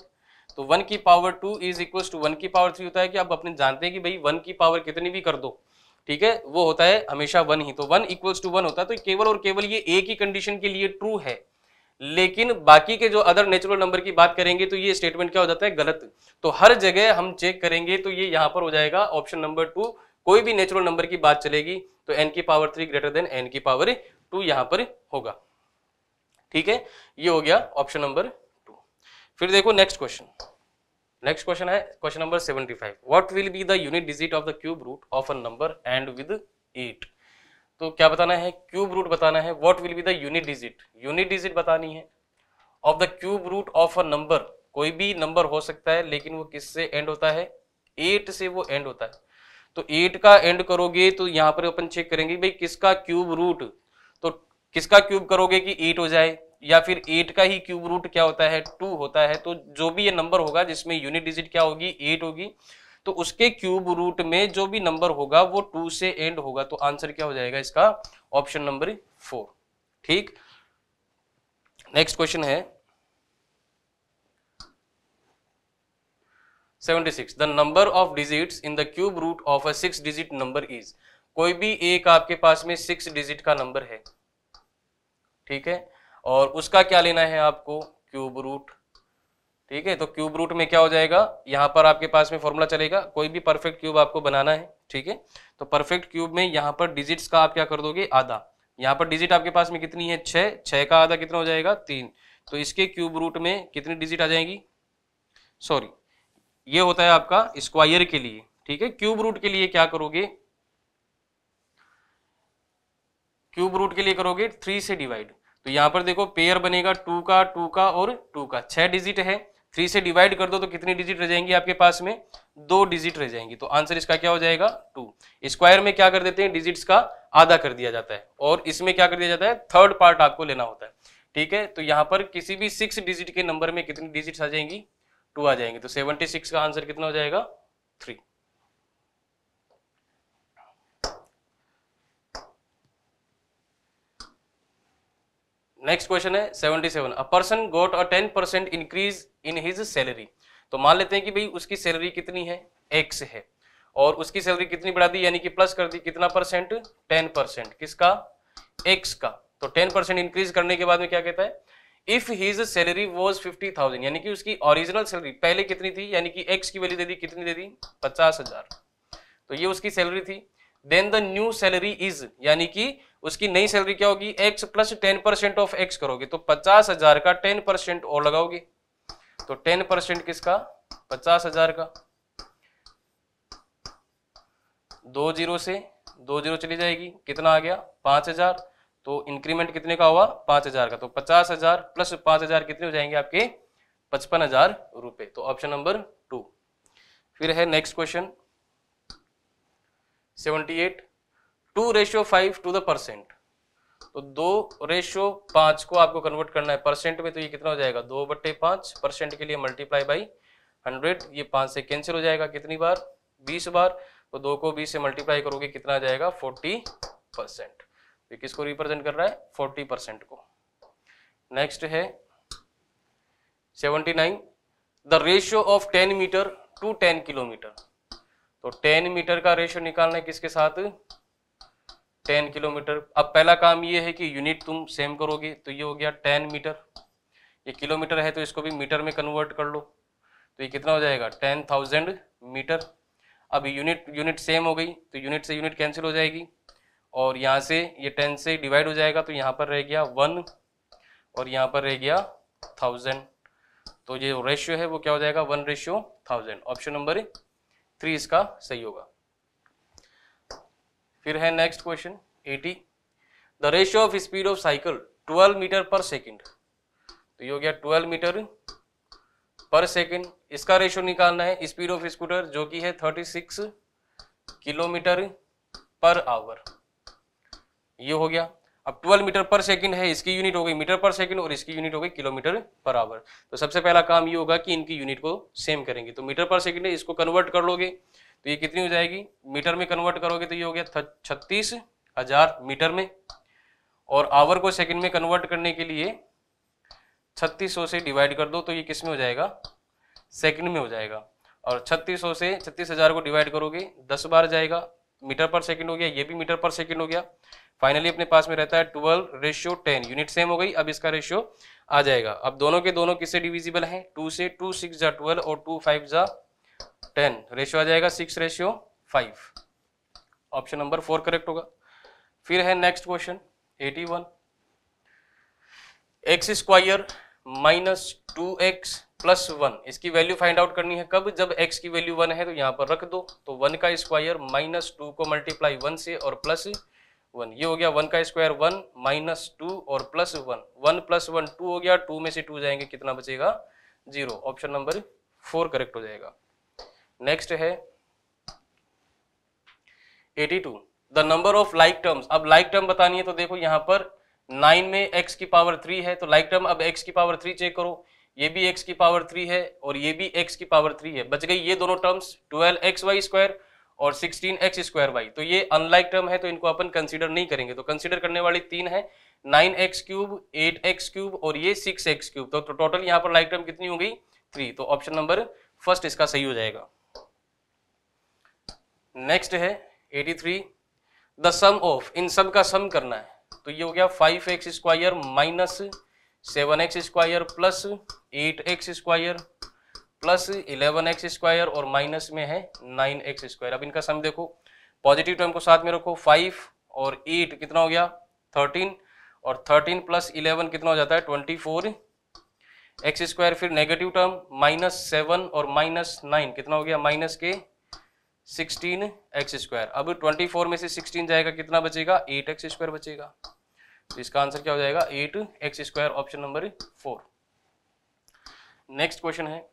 तो वन की power two is equal to one की पावर थ्री होता है कि आप अपने जानते हैं कि भाई वन की पावर कितनी भी कर दो ठीक है वो होता है हमेशा वन ही तो वन इक्वल्स टू वन होता है तो केवल और केवल ये एक ही कंडीशन के लिए ट्रू है लेकिन बाकी के जो अदर नेचुरल नंबर की बात करेंगे तो ये स्टेटमेंट क्या हो जाता है गलत तो हर जगह हम चेक करेंगे तो ये यहाँ पर हो जाएगा ऑप्शन नंबर टू कोई भी नेचुरल नंबर की बात चलेगी तो एन की power three greater than n की पावर टू यहाँ पर होगा ठीक है ये हो गया ऑप्शन नंबर टू फिर देखो नेक्स्ट क्वेश्चन नेक्स्ट क्वेश्चन है question number seventy five what will be the unit digit of the cube root of a number end with eight तो क्या बताना है क्यूब रूट बताना है what will be the unit digit unit digit बतानी है of the cube root of a number कोई भी नंबर हो सकता है लेकिन वो किससे एंड होता है एट से वो एंड होता है तो एट का एंड करोगे तो यहाँ पर अपन चेक करेंगे भाई किसका क्यूब रूट किसका क्यूब करोगे कि एट हो जाए या फिर एट का ही क्यूब रूट क्या होता है टू होता है तो जो भी ये नंबर होगा जिसमें यूनिट डिजिट क्या होगी एट होगी तो उसके क्यूब रूट में जो भी नंबर होगा वो टू से एंड होगा तो आंसर क्या हो जाएगा इसका ऑप्शन नंबर फोर ठीक नेक्स्ट क्वेश्चन है six the number of digit in the cube root of a six digit number is कोई भी एक आपके पास में सिक्स डिजिट का नंबर है ठीक है और उसका क्या लेना है आपको क्यूब रूट ठीक है तो क्यूब रूट में क्या हो जाएगा यहाँ पर आपके पास में फॉर्मूला चलेगा कोई भी परफेक्ट क्यूब आपको बनाना है ठीक है तो परफेक्ट क्यूब में यहाँ पर डिजिट्स का आप क्या कर दोगे आधा यहाँ पर डिजिट आपके पास में कितनी है छः छः का आधा कितना हो जाएगा तीन तो इसके क्यूब रूट में कितनी डिजिट आ जाएगी सॉरी ये होता है आपका स्क्वायर के लिए ठीक है क्यूब रूट के लिए क्या करोगे क्यूब रूट के लिए करोगे थ्री से डिवाइड तो यहाँ पर देखो पेयर बनेगा टू का टू का और टू का छह डिजिट है थ्री से डिवाइड कर दो तो कितनी डिजिट रह जाएंगी आपके पास में दो डिजिट रह जाएंगी तो आंसर इसका क्या हो जाएगा टू स्क्वायर में क्या कर देते हैं डिजिट्स का आधा कर दिया जाता है और इसमें क्या कर दिया जाता है थर्ड पार्ट आपको लेना होता है ठीक है तो यहाँ पर किसी भी सिक्स डिजिट के नंबर में कितनी डिजिट्स आ जाएंगी टू आ जाएंगे तो सेवेंटी सिक्स का आंसर कितना हो जाएगा थ्री नेक्स्ट क्वेश्चन है 77 a person got a 10 percent increase in his salary तो मान लेते हैं कि भाई उसकी सैलरी कितनी है एक्स है और उसकी सैलरी कितनी बढ़ा दी यानी कि प्लस कर दी कितना परसेंट टेन परसेंट किसका एक्स का तो टेन परसेंट इंक्रीज करने के बाद में क्या कहता है if his salary was fifty thousand यानी कि उसकी ओरिजिनल सैलरी पहले कितनी थी यानी कि एक्स की वैल्यू दे दी कितनी दे दी पचास हजार तो ये उसकी सैलरी थी then the new salary is यानी कि उसकी नई सैलरी क्या होगी x plus ten percent of x करोगे तो पचास हजार का टेन परसेंट और लगाओगे तो टेन परसेंट किसका पचास हजार का दो जीरो से दो जीरो चली जाएगी कितना आ गया पांच हजार तो इंक्रीमेंट कितने का हुआ पांच हजार का तो पचास हजार प्लस पांच हजार कितने हो जाएंगे आपके पचपन हजार रुपए तो ऑप्शन नंबर टू फिर है next question seventy eight two ratio five to the percent तो दो रेशियो पांच को आपको कन्वर्ट करना है परसेंट में तो ये कितना हो जाएगा दो बट्टे पांच परसेंट के लिए मल्टीप्लाई बाई हंड्रेड ये पांच से कैंसिल हो जाएगा कितनी बार बीस बार तो दो को बीस से मल्टीप्लाई करोगे कितना आ जाएगा फोर्टी परसेंट तो किसको रिप्रेजेंट कर रहा है फोर्टी परसेंट को नेक्स्ट है seventy nine the ratio of ten metre to ten kilometre तो टेन मीटर का रेशो निकालना है किसके साथ टेन किलोमीटर अब पहला काम ये है कि यूनिट तुम सेम करोगे तो ये हो गया टेन मीटर ये किलोमीटर है तो इसको भी मीटर में कन्वर्ट कर लो तो ये कितना हो जाएगा टेन थाउजेंड मीटर अब यूनिट यूनिट सेम हो गई तो यूनिट से यूनिट कैंसिल हो जाएगी और यहाँ से ये टेन से डिवाइड हो जाएगा तो यहाँ पर रह गया वन और यहाँ पर रह गया थाउजेंड तो ये रेशियो है वो क्या हो जाएगा one ratio thousand option number three इसका सही होगा फिर है next question eighty the ratio of speed of cycle 12 metre per second तो ये हो गया 12 मीटर पर सेकंड इसका रेशियो निकालना है स्पीड ऑफ स्कूटर जो कि है 36 किलोमीटर पर आवर ये हो गया अब 12 मीटर पर सेकंड है इसकी यूनिट हो गई मीटर पर सेकंड और इसकी यूनिट हो गई किलोमीटर पर आवर तो सबसे पहला काम ये होगा कि इनकी यूनिट को सेम करेंगे तो मीटर पर सेकंड है इसको कन्वर्ट कर लोगे तो ये कितनी हो जाएगी मीटर में कन्वर्ट करोगे तो ये हो गया छत्तीस हजार मीटर में और आवर को सेकंड में कन्वर्ट करने के लिए छत्तीस से डिवाइड कर दो तो ये किस में हो जाएगा सेकेंड में हो जाएगा और छत्तीस से छत्तीस हजार को डिवाइड करोगे दस बार जाएगा मीटर पर सेकेंड हो गया ये भी मीटर पर सेकेंड हो गया फाइनली अपने पास में रहता है twelve ratio ten unit same हो गई अब इसका रेशियो आ जाएगा अब दोनों के दोनों किससे डिविजिबल है टू से टू सिक्स जा ट्वेल्व और टू फाइव जा टेन रेशियो आ जाएगा six ratio five option number four correct होगा फिर है next question eighty one x square minus two x plus one इसकी वैल्यू फाइंड आउट करनी है कब जब एक्स की वैल्यू वन है तो यहां पर रख दो तो वन का स्क्वायर माइनस टू को मल्टीप्लाई वन से और प्लस वन ये हो गया वन का स्क्वायर वन माइनस टू और plus one one plus one two हो गया टू में से टू जाएंगे कितना बचेगा zero option number four correct हो जाएगा नेक्स्ट है eighty two the number of like terms अब लाइक टर्म बतानी है तो देखो यहाँ पर नाइन में एक्स की पावर थ्री है तो लाइक टर्म अब एक्स की पावर थ्री चेक करो ये भी एक्स की पावर थ्री है और ये भी एक्स की पावर थ्री है बच गई ये दोनों terms twelve x y square और 16 एक्स स्क्वायर वाई तो ये अनलाइक टर्म है तो इनको अपन कंसिडर नहीं करेंगे तो कंसिडर करने वाली तीन है nine x cube eight x cube और ये सिक्स एक्स क्यूब तो टोटल तो तो, तो, यहाँ पर लाइक टर्म कितनी हो गई थ्री तो ऑप्शन नंबर फर्स्ट इसका सही हो जाएगा नेक्स्ट है eighty three the sum of इन सब का सम करना है तो ये हो गया five x square minus seven x square plus eight x square plus eleven x square और माइनस में है नाइन एक्स स्क्वायर अब इनका सम देखो पॉजिटिव टर्म को साथ में रखो फाइव और एट कितना हो गया थर्टीन और थर्टीन प्लस इलेवन कितना हो जाता है ट्वेंटी फोर एक्स स्क्वायर फिर नेगेटिव टर्म माइनस सेवन और माइनस नाइन कितना हो गया माइनस के सिक्सटीन एक्स स्क्वायर अब ट्वेंटी फोर में से सिक्सटीन जाएगा कितना बचेगा एट एक्स स्क्वायर बचेगा तो इसका आंसर क्या हो जाएगा eight x square option number four next question है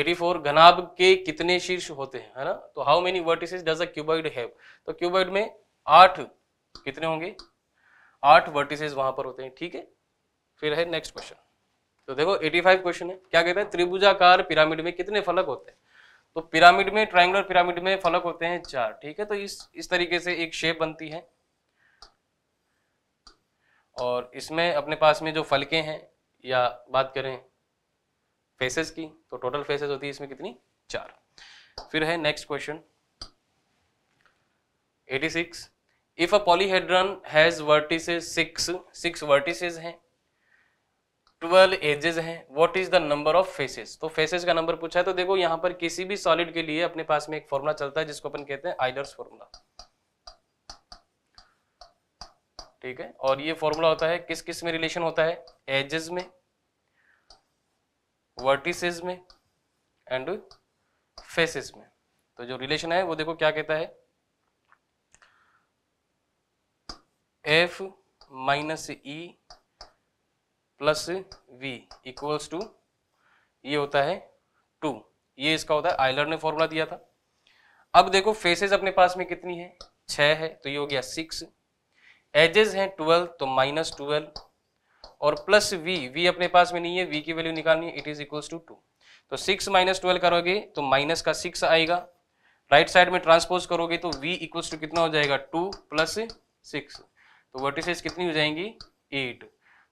84 घनाभ के कितने शीर्ष होते हैं है ना तो how many vertices does a cuboid have तो क्यूबॉइड में आठ कितने होंगे आठ वर्टिसेस वहां पर होते हैं ठीक है फिर है नेक्स्ट क्वेश्चन तो देखो 85 क्वेश्चन है क्या कहते हैं त्रिभुजाकार पिरामिड में कितने फलक होते हैं तो पिरामिड में ट्राइंगर पिरामिड में फलक होते हैं चार ठीक है तो इस इस तरीके से एक शेप बनती है और इसमें अपने पास में जो फलके हैं या बात करें फेसेस की तो टोटल फेसेस होती है इसमें कितनी चार फिर है next question 86 if a polyhedron has vertices six six vertices हैं 12 एजेस हैं what is the number of faces तो फेसेस का नंबर पूछा है तो देखो यहां पर किसी भी सॉलिड के लिए अपने पास में एक फॉर्मूला चलता है जिसको अपन कहते हैं आइलर्स फॉर्मूला ठीक है और ये फॉर्मूला होता है किस किस में रिलेशन होता है एजेस में वर्टिसेस में एंड फेसेस में तो जो रिलेशन है वो देखो क्या कहता है F minus E plus V equals to ये होता है टू ये इसका होता है आइलर ने फॉर्मूला दिया था अब देखो फेसेस अपने पास में कितनी है छ है तो ये हो गया सिक्स एजेस हैं ट्वेल्व तो माइनस ट्वेल्व और प्लस v v अपने पास में नहीं है v की वैल्यू निकालनी है it is equal to two तो सिक्स माइनस ट्वेल्व करोगे तो माइनस का सिक्स आएगा राइट साइड में ट्रांसपोज करोगे तो v इक्वल्स टू कितना हो जाएगा टू प्लस सिक्स तो वर्टिसेज कितनी हो जाएंगी एट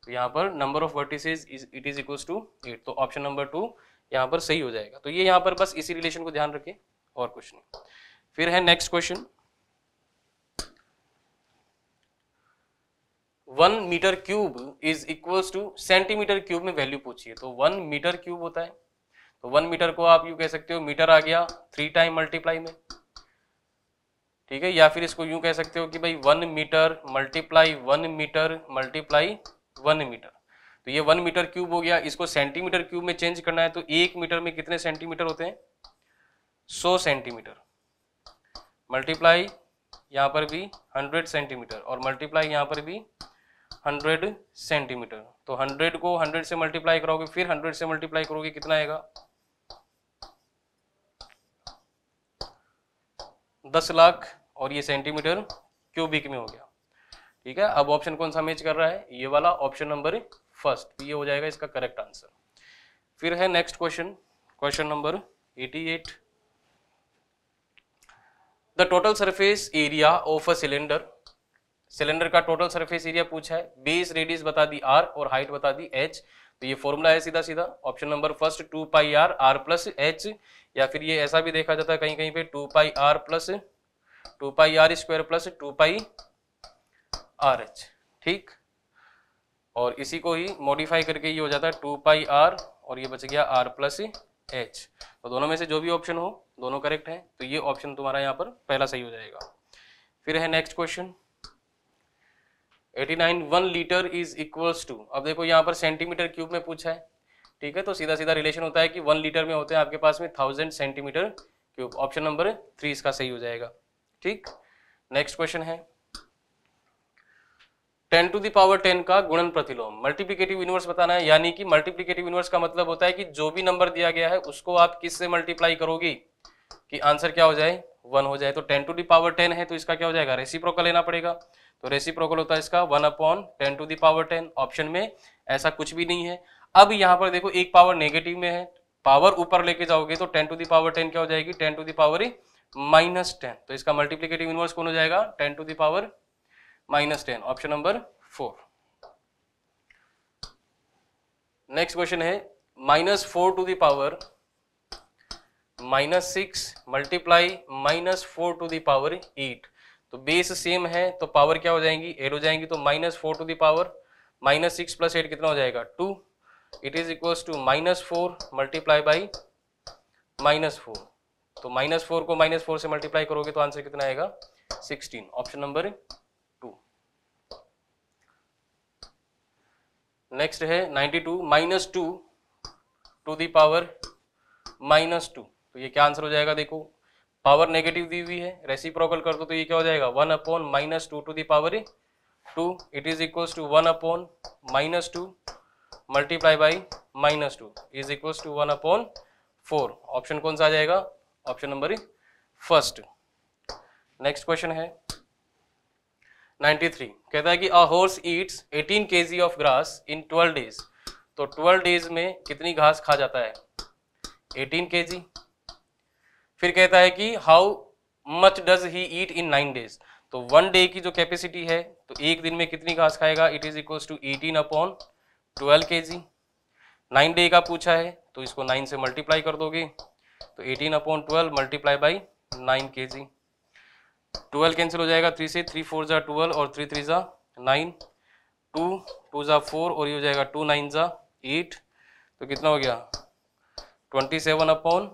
तो यहाँ पर number of vertices is it is equals to eight तो ऑप्शन नंबर टू यहाँ पर सही हो जाएगा तो ये यहाँ पर बस इसी रिलेशन को ध्यान रखें और कुछ नहीं फिर है next question one metre cube is equals to centimetre cube में वैल्यू पूछिए तो वन मीटर क्यूब होता है तो वन मीटर को आप यू कह सकते हो मीटर आ गया थ्री टाइम मल्टीप्लाई में ठीक है या फिर इसको यूं कह सकते हो कि भाई one metre multiply one metre multiply one metre तो ये वन मीटर क्यूब हो गया इसको सेंटीमीटर क्यूब में चेंज करना है तो एक मीटर में कितने सेंटीमीटर होते हैं सौ सेंटीमीटर मल्टीप्लाई यहां पर भी हंड्रेड सेंटीमीटर और मल्टीप्लाई यहां पर भी हंड्रेड सेंटीमीटर तो हंड्रेड को हंड्रेड से मल्टीप्लाई करोगे फिर हंड्रेड से मल्टीप्लाई करोगे कितना आएगा दस लाख और ये सेंटीमीटर क्यूबिक में हो गया ठीक है अब ऑप्शन कौन सा मैच कर रहा है ये वाला ऑप्शन नंबर फर्स्ट तो ये हो जाएगा इसका करेक्ट आंसर फिर है next question question number eighty eight the total surface area of a cylinder cylinder का टोटल सरफेस एरिया पूछा है बेस रेडियस बता दी आर और हाइट बता दी एच तो ये फॉर्मूला है सीधा सीधा option number first two pi r r plus h या फिर ये ऐसा भी देखा जाता है कहीं कहीं पे two pi r plus two pi r square plus two pi r h ठीक और इसी को ही मॉडिफाई करके ये हो जाता है टू पाई आर और ये बच गया आर प्लस एच तो दोनों में से जो भी ऑप्शन हो दोनों करेक्ट है तो ये ऑप्शन तुम्हारा यहाँ पर पहला सही हो जाएगा फिर है next question 89 one litre is equals to अब देखो यहाँ पर सेंटीमीटर क्यूब में पूछा है ठीक है तो सीधा सीधा रिलेशन होता है कि वन लीटर में होते हैं आपके पास में thousand centimetre cube option number three इसका सही हो जाएगा ठीक नेक्स्ट क्वेश्चन है टेन टू दावर टेन का गुणन प्रतिलोम मल्टीप्लीकेटिव यूनिवर्स बताना है यानी कि मल्टीप्लीकेटिव यूनिवर्स का मतलब होता है कि जो भी नंबर दिया गया है उसको आप किस से मल्टीप्लाई करोगी कि आंसर क्या हो जाए वन हो जाए तो ten to the power ten है तो इसका क्या हो जाएगा रेसिप्रोकल लेना पड़ेगा तो रेसिप्रोकल होता है इसका one upon ten to the power ten option में ऐसा कुछ भी नहीं है अब यहाँ पर देखो एक पावर नेगेटिव में है पावर ऊपर लेके जाओगे तो ten to the power ten क्या हो जाएगी ten to the power minus ten तो इसका मल्टीप्लीकेटिव इनवर्स कौन हो जाएगा ten to the power minus ten option number four next question है minus four to the power minus six multiply minus four to the power eight तो बेस सेम है तो पावर क्या हो जाएंगी एड हो जाएंगी तो minus four to the power minus six plus eight कितना हो जाएगा two it is equals to minus four multiply by minus four तो माइनस फोर को माइनस फोर से मल्टीप्लाई करोगे तो आंसर कितना आएगा sixteen option number two next है ninety two minus two to the power minus two तो ये क्या आंसर हो जाएगा देखो पावर नेगेटिव दी हुई है रेसिप्रोकल कर दो तो ये क्या हो जाएगा one upon minus two to the power two it is equals to one upon minus two multiply by minus two is equals to one upon four option कौन सा आ जाएगा option number first next question है 93 कहता है कि a horse eats 18 kg of grass in 12 days तो 12 डेज में कितनी घास खा जाता है 18 केजी फिर कहता है कि how much does he eat in nine days तो वन डे की जो कैपेसिटी है तो एक दिन में कितनी घास खाएगा it is equal to eighteen upon twelve K G nine day का पूछा है तो इसको नाइन से मल्टीप्लाई कर दोगे तो eighteen upon twelve multiply by nine K G twelve cancel हो जाएगा थ्री से थ्री फोर ज़ा ट्वेल्व और थ्री थ्री ज़ा नाइन टू टू ज़ा फोर और ये हो जाएगा टू नाइन ज़ा एट तो कितना हो गया ट्वेंटी सेवन अपॉन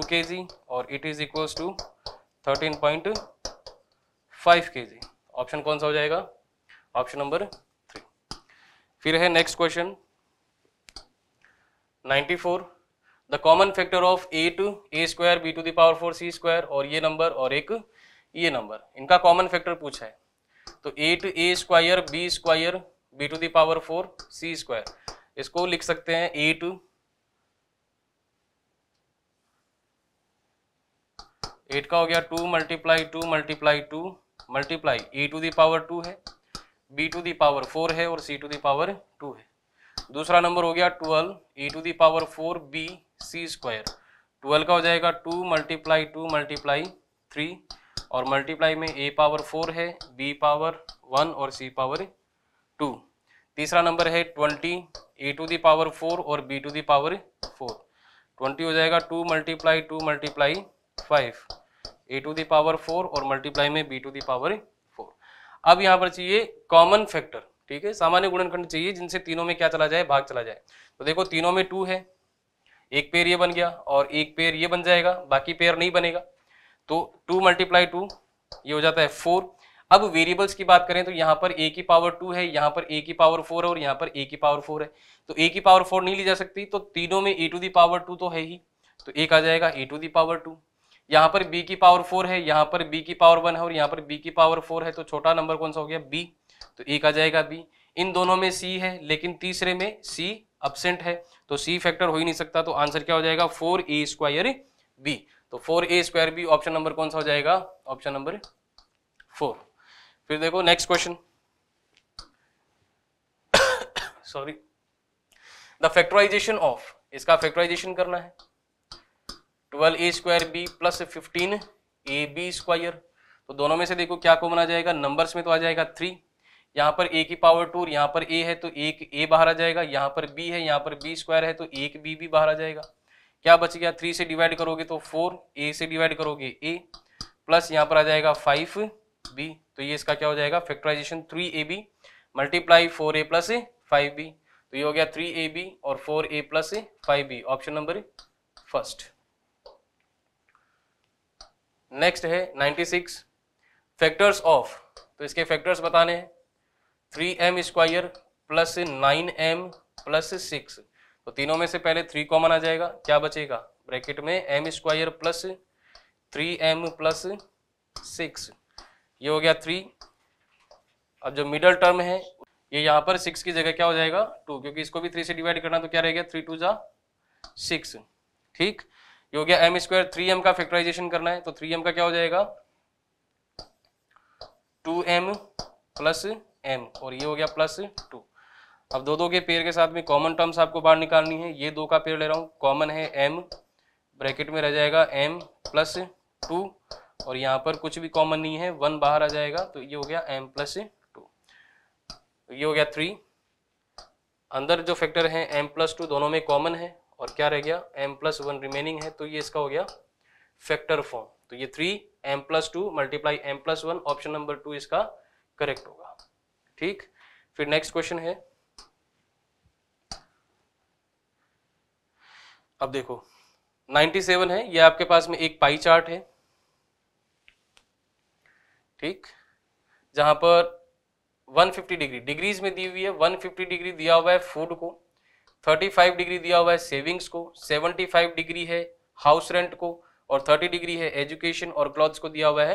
के जी और it is equals to 13.5 kg option कौन सा हो जाएगा ऑप्शन नंबर थ्री फिर है next question 94 the common factor of A two A square B to the power four C square और ये नंबर और एक ये नंबर इनका कॉमन फैक्टर पूछा है तो eight A square B square B to the power four C square इसको लिख सकते हैं एट एट का हो गया two multiply two multiply two multiply E to the power two है B to the power four है और सी टू दावर टू है दूसरा नंबर हो गया twelve E to the power four B C square twelve का हो जाएगा two multiply two multiply three और मल्टीप्लाई में ए पावर फोर है बी पावर वन और सी पावर टू तीसरा नंबर है twenty A to the power four और B to the power four twenty हो जाएगा two multiply two multiply five A to the power four और मल्टीप्लाई में बी टू दावर फोर अब यहाँ पर चाहिए कॉमन फैक्टर ठीक है सामान्य गुणनखंड चाहिए जिनसे तीनों में क्या चला जाए भाग चला जाए तो देखो तीनों में टू है एक पेयर ये बन गया और एक पेयर ये बन जाएगा बाकी पेयर नहीं बनेगा तो टू मल्टीप्लाई टू ये हो जाता है फोर अब वेरिएबल्स की बात करें तो यहाँ पर ए की पावर टू है यहाँ पर ए की पावर फोर है और यहाँ पर ए की पावर फोर है तो ए की पावर फोर नहीं ली जा सकती तो तीनों में A to the power two तो है ही तो एक आ जाएगा A to the power two यहां पर बी की पावर फोर है यहां पर बी की पावर वन है और यहां पर बी की पावर फोर है तो छोटा नंबर कौन सा हो गया बी तो एक आ जाएगा बी इन दोनों में सी है लेकिन तीसरे में सी अब्सेंट है तो सी फैक्टर हो ही नहीं सकता तो आंसर क्या हो जाएगा फोर ए स्क्वायर बी तो four A square B option number कौन सा हो जाएगा ऑप्शन नंबर फोर फिर देखो next question sorry the factorization of इसका फैक्टराइजेशन करना है twelve A square B plus fifteen A B square तो दोनों में से देखो क्या कॉमन आ जाएगा नंबर्स में तो आ जाएगा थ्री यहाँ पर ए की पावर टू यहाँ पर ए है तो एक ए बाहर आ जाएगा यहाँ पर बी है यहाँ पर बी स्क्वायर है तो एक बी भी बाहर आ जाएगा क्या बच गया थ्री से डिवाइड करोगे तो फोर ए से डिवाइड करोगे ए प्लस यहाँ पर आ जाएगा फाइव बी तो ये इसका क्या हो जाएगा factorization three A B multiply four A plus five B तो ये हो गया थ्री ए बी और four A plus five B option number first next है 96 फैक्टर्स ऑफ तो इसके फैक्टर्स बताने हैं three M square plus nine M plus six तो तीनों में से पहले थ्री कॉमन आ जाएगा क्या बचेगा ब्रैकेट में M square plus three M plus six ये हो गया थ्री अब जो मिडल टर्म है ये यहाँ पर सिक्स की जगह क्या हो जाएगा टू क्योंकि इसको भी थ्री से डिवाइड करना तो क्या रहेगा थ्री टू जा सिक्स ठीक ये हो गया एम स्क्वायर थ्री एम का फैक्टराइजेशन करना है तो थ्री एम का क्या हो जाएगा टू एम प्लस एम और ये हो गया प्लस टू अब दो दो के पेयर के साथ में कॉमन टर्म्स आपको बाहर निकालनी है ये दो का पेयर ले रहा हूँ कॉमन है एम ब्रैकेट में रह जाएगा एम प्लस टू और यहाँ पर कुछ भी कॉमन नहीं है वन बाहर आ जाएगा तो ये हो गया एम प्लस टू ये हो गया थ्री अंदर जो फैक्टर है एम प्लस टू दोनों में कॉमन है और क्या रह गया एम प्लस वन रिमेनिंग है तो ये इसका हो गया फैक्टर फॉर्म तो ये three M plus two multiply M plus one option number two इसका करेक्ट होगा ठीक फिर नेक्स्ट क्वेश्चन है अब देखो 97 है ये आपके पास में एक पाई चार्ट है ठीक जहां पर 150 डिग्री डिग्रीज में दी हुई है 150 डिग्री दिया हुआ है फूड को 35 डिग्री दिया हुआ है सेविंग्स को 75 डिग्री है हाउस रेंट को और 30 डिग्री है एजुकेशन और क्लॉथ्स को दिया हुआ है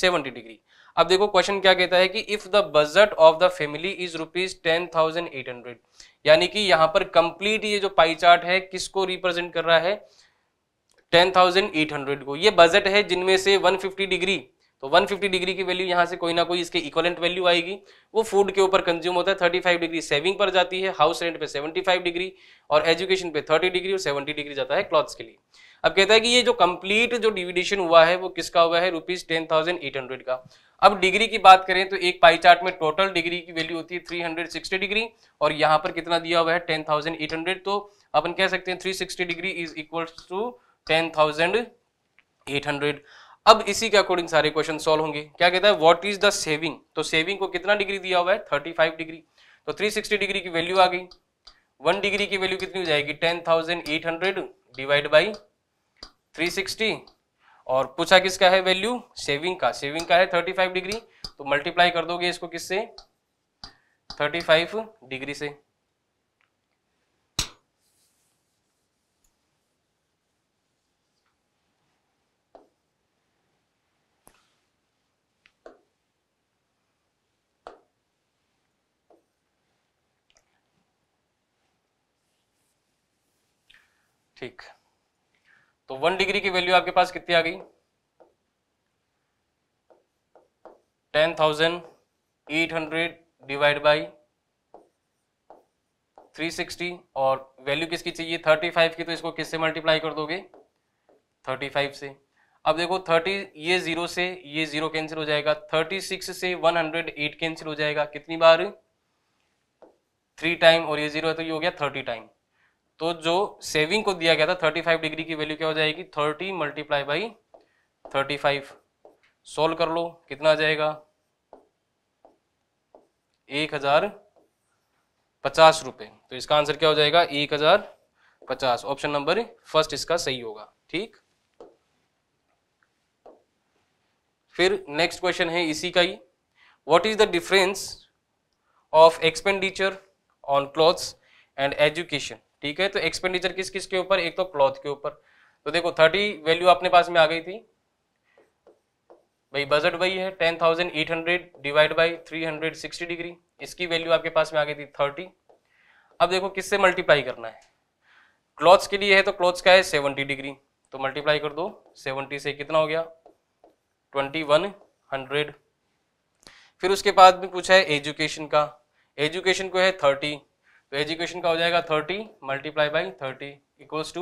70 डिग्री अब देखो क्वेश्चन क्या कहता है कि if the budget of the family is rupees ten thousand eight hundred यानी कि यहाँ पर कंप्लीट ये जो पाई चार्ट है किसको रिप्रेजेंट कर रहा है टेन थाउजेंड एट हंड्रेड को ये बजट है जिनमें से वन फिफ्टी डिग्री तो 150 डिग्री की वैल्यू यहाँ से कोई ना कोई इसके इक्वलेंट वैल्यू आएगी वो फूड के ऊपर कंज्यूम होता है 35 डिग्री सेविंग पर जाती है हाउस रेंट पे 75 डिग्री और एजुकेशन पे 30 डिग्री और 70 डिग्री जाता है क्लॉथ्स के लिए अब कहता है कि ये जो कंप्लीट जो डिविडेशन हुआ है वो किसका हुआ है rupees ten thousand eight hundred का अब डिग्री की बात करें तो एक पाई चार्ट में टोटल डिग्री की वैल्यू होती है थ्री हंड्रेड सिक्सटी डिग्री और यहाँ पर कितना दिया हुआ है टेन थाउजेंड एट हंड्रेड तो अपन कह सकते हैं three sixty degree is equal to ten thousand eight hundred अब इसी के अकॉर्डिंग सारे क्वेश्चन सॉल्व होंगे क्या कहता है व्हाट इज द सेविंग तो सेविंग को कितना डिग्री दिया हुआ है फाइव डिग्री तो सिक्सटी डिग्री की वैल्यू आ गई वन डिग्री की वैल्यू कितनी हो जाएगी ten thousand eight hundred divide by three sixty और पूछा किसका है वैल्यू सेविंग का सेविंग का है थर्टी फाइव डिग्री तो मल्टीप्लाई कर दोगे इसको किससे थर्टी फाइव डिग्री से ठीक तो वन डिग्री की वैल्यू आपके पास कितनी आ गई ten thousand eight hundred divide by three sixty और वैल्यू किसकी चाहिए थर्टी फाइव की तो इसको किससे मल्टीप्लाई कर दोगे थर्टी फाइव से अब देखो थर्टी ये जीरो से ये जीरो कैंसिल हो जाएगा थर्टी सिक्स से वन हंड्रेड एट कैंसिल हो जाएगा कितनी बार थ्री टाइम और ये जीरो है तो ये हो गया थर्टी टाइम तो जो सेविंग को दिया गया था 35 डिग्री की वैल्यू क्या हो जाएगी 30 मल्टीप्लाई बाई फाइव सोल्व कर लो कितना आ जाएगा एक हजार पचास रुपये तो इसका आंसर क्या हो जाएगा एक हजार पचास ऑप्शन नंबर फर्स्ट इसका सही होगा ठीक फिर नेक्स्ट क्वेश्चन है इसी का ही what is the difference of expenditure on clothes and education ठीक है तो एक्सपेंडिचर किस किस के ऊपर एक तो क्लॉथ के ऊपर तो देखो थर्टी वैल्यू अपने पास में आ गई थी भाई बजट वही है ten thousand eight hundred divide by three hundred sixty degree इसकी वैल्यू आपके पास में आ गई थी थर्टी अब देखो किससे मल्टीप्लाई करना है क्लॉथ्स के लिए है तो क्लॉथ्स का है सेवनटी डिग्री तो मल्टीप्लाई कर दो सेवनटी से कितना हो गया ट्वेंटी वन हंड्रेड फिर उसके बाद में पूछा है एजुकेशन का एजुकेशन को है थर्टी तो एजुकेशन का हो जाएगा thirty multiply by thirty equals to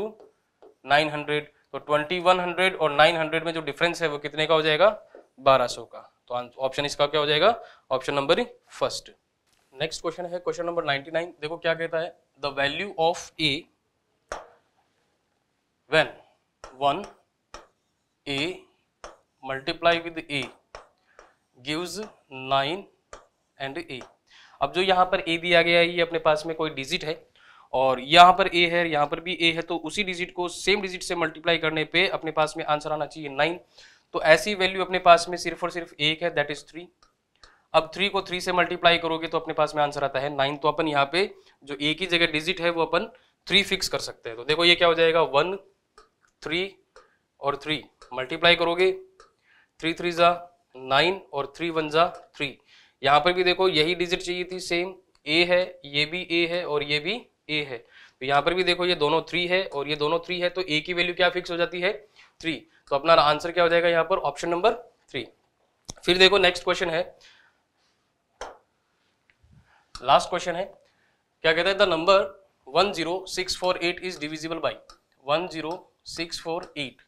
nine hundred तो ट्वेंटी वन हंड्रेड और नाइन हंड्रेड में जो डिफरेंस है वो कितने का हो जाएगा बारह सौ का तो ऑप्शन इसका क्या हो जाएगा option number first next question है क्वेश्चन नंबर नाइनटी नाइन देखो क्या कहता है the value of A when one A multiply with A gives nine and A अब जो यहाँ पर ए दिया गया है ये अपने पास में कोई डिजिट है और यहाँ पर ए है यहाँ पर भी ए है तो उसी डिजिट को सेम डिजिट से मल्टीप्लाई करने पे अपने पास में आंसर आना चाहिए नाइन तो ऐसी वैल्यू अपने पास में सिर्फ और सिर्फ एक है दैट इज थ्री अब थ्री को थ्री से मल्टीप्लाई करोगे तो अपने पास में आंसर आता है नाइन तो अपन यहाँ पे जो ए की जगह डिजिट है वो अपन थ्री फिक्स कर सकते हैं तो देखो ये क्या हो जाएगा वन थ्री और थ्री मल्टीप्लाई करोगे थ्री थ्री जा नाइन और थ्री वन जा थ्री यहाँ पर भी देखो यही डिजिट चाहिए थी सेम ए है ये भी ए है और ये भी ए है तो यहाँ पर भी देखो ये दोनों थ्री है और ये दोनों थ्री है तो ए की वैल्यू क्या फिक्स हो जाती है थ्री तो अपना आंसर क्या हो जाएगा यहाँ पर ऑप्शन नंबर थ्री फिर देखो नेक्स्ट क्वेश्चन है लास्ट क्वेश्चन है क्या कहता है the number one zero six four eight is divisible by one zero six four eight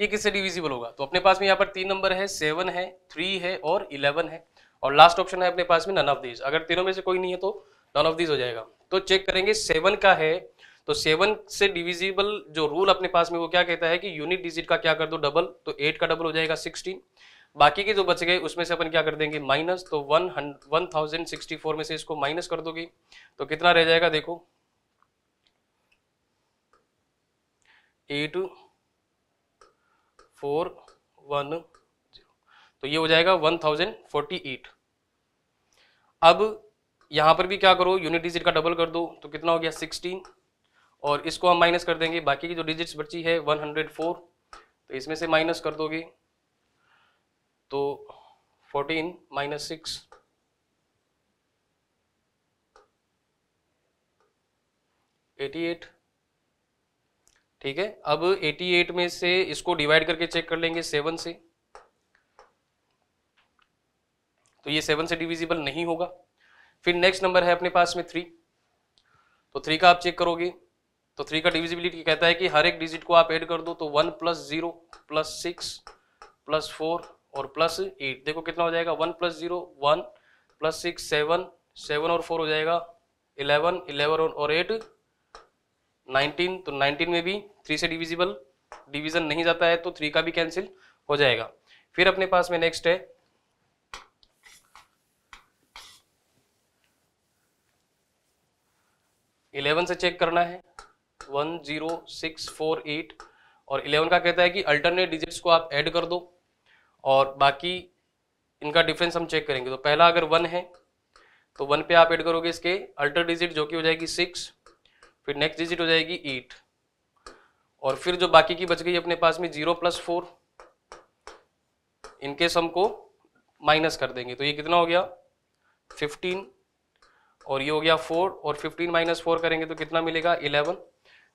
ये किससे डिविजिबल होगा तो अपने पास में यहाँ पर तीन नंबर है सेवन है थ्री है और इलेवन है और लास्ट ऑप्शन है अपने पास में नन ऑफ दीज अगर तीनों में से कोई नहीं है तो नन ऑफ दीज हो जाएगा तो चेक करेंगे सेवन का है तो सेवन से डिविजिबल जो रूल अपने पास में वो क्या कहता है कि यूनिट डिजिट का क्या कर दो डबल तो एट का डबल हो जाएगा सिक्सटीन बाकी के जो बच गए उसमें से अपन क्या कर देंगे माइनस तो one one thousand sixty four में से इसको माइनस कर दोगे तो कितना रह जाएगा देखो एट फोर वन तो ये हो जाएगा वन थाउजेंड फोर्टी एट अब यहां पर भी क्या करो यूनिट डिजिट का डबल कर दो तो कितना हो गया सिक्सटीन और इसको हम माइनस कर देंगे बाकी की जो डिजिट्स बची है वन हंड्रेड फोर तो इसमें से माइनस कर दोगे तो fourteen minus six eighty eight ठीक है अब एटी एट में से इसको डिवाइड करके चेक कर लेंगे सेवन से तो ये सेवन से डिविजिबल नहीं होगा फिर नेक्स्ट नंबर है अपने पास में थ्री तो थ्री का आप चेक करोगे तो थ्री का डिविजिबिलिटी कहता है कि हर एक डिजिट को आप ऐड कर दो तो one plus zero plus six plus four और प्लस एट देखो कितना हो जाएगा one plus zero one plus six seven seven और फोर हो जाएगा इलेवन इलेवन और एट नाइनटीन तो नाइनटीन में भी थ्री से डिविजिबल डिवीजन नहीं जाता है तो थ्री का भी कैंसिल हो जाएगा फिर अपने पास में नेक्स्ट है इलेवन से चेक करना है one zero six four eight और इलेवन का कहता है कि अल्टरनेट डिजिट्स को आप ऐड कर दो और बाकी इनका डिफरेंस हम चेक करेंगे तो पहला अगर वन है तो वन पे आप ऐड करोगे इसके अल्टर डिजिट जो कि हो जाएगी सिक्स फिर नेक्स्ट डिजिट हो जाएगी एट और फिर जो बाकी की बच गई अपने पास में जीरो प्लस फोर इनके सम को माइनस कर देंगे तो ये कितना हो गया फिफ्टीन और ये हो गया फोर और फिफ्टीन माइनस फोर करेंगे तो कितना मिलेगा इलेवन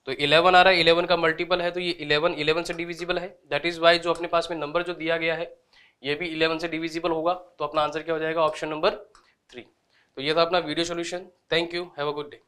तो इलेवन आ रहा है इलेवन का मल्टीपल है तो ये इलेवन इलेवन से डिविजिबल है दैट इज वाई जो अपने पास में नंबर जो दिया गया है ये भी इलेवन से डिविजिबल होगा तो अपना आंसर क्या हो जाएगा ऑप्शन नंबर थ्री तो ये था अपना video solution thank you have a good day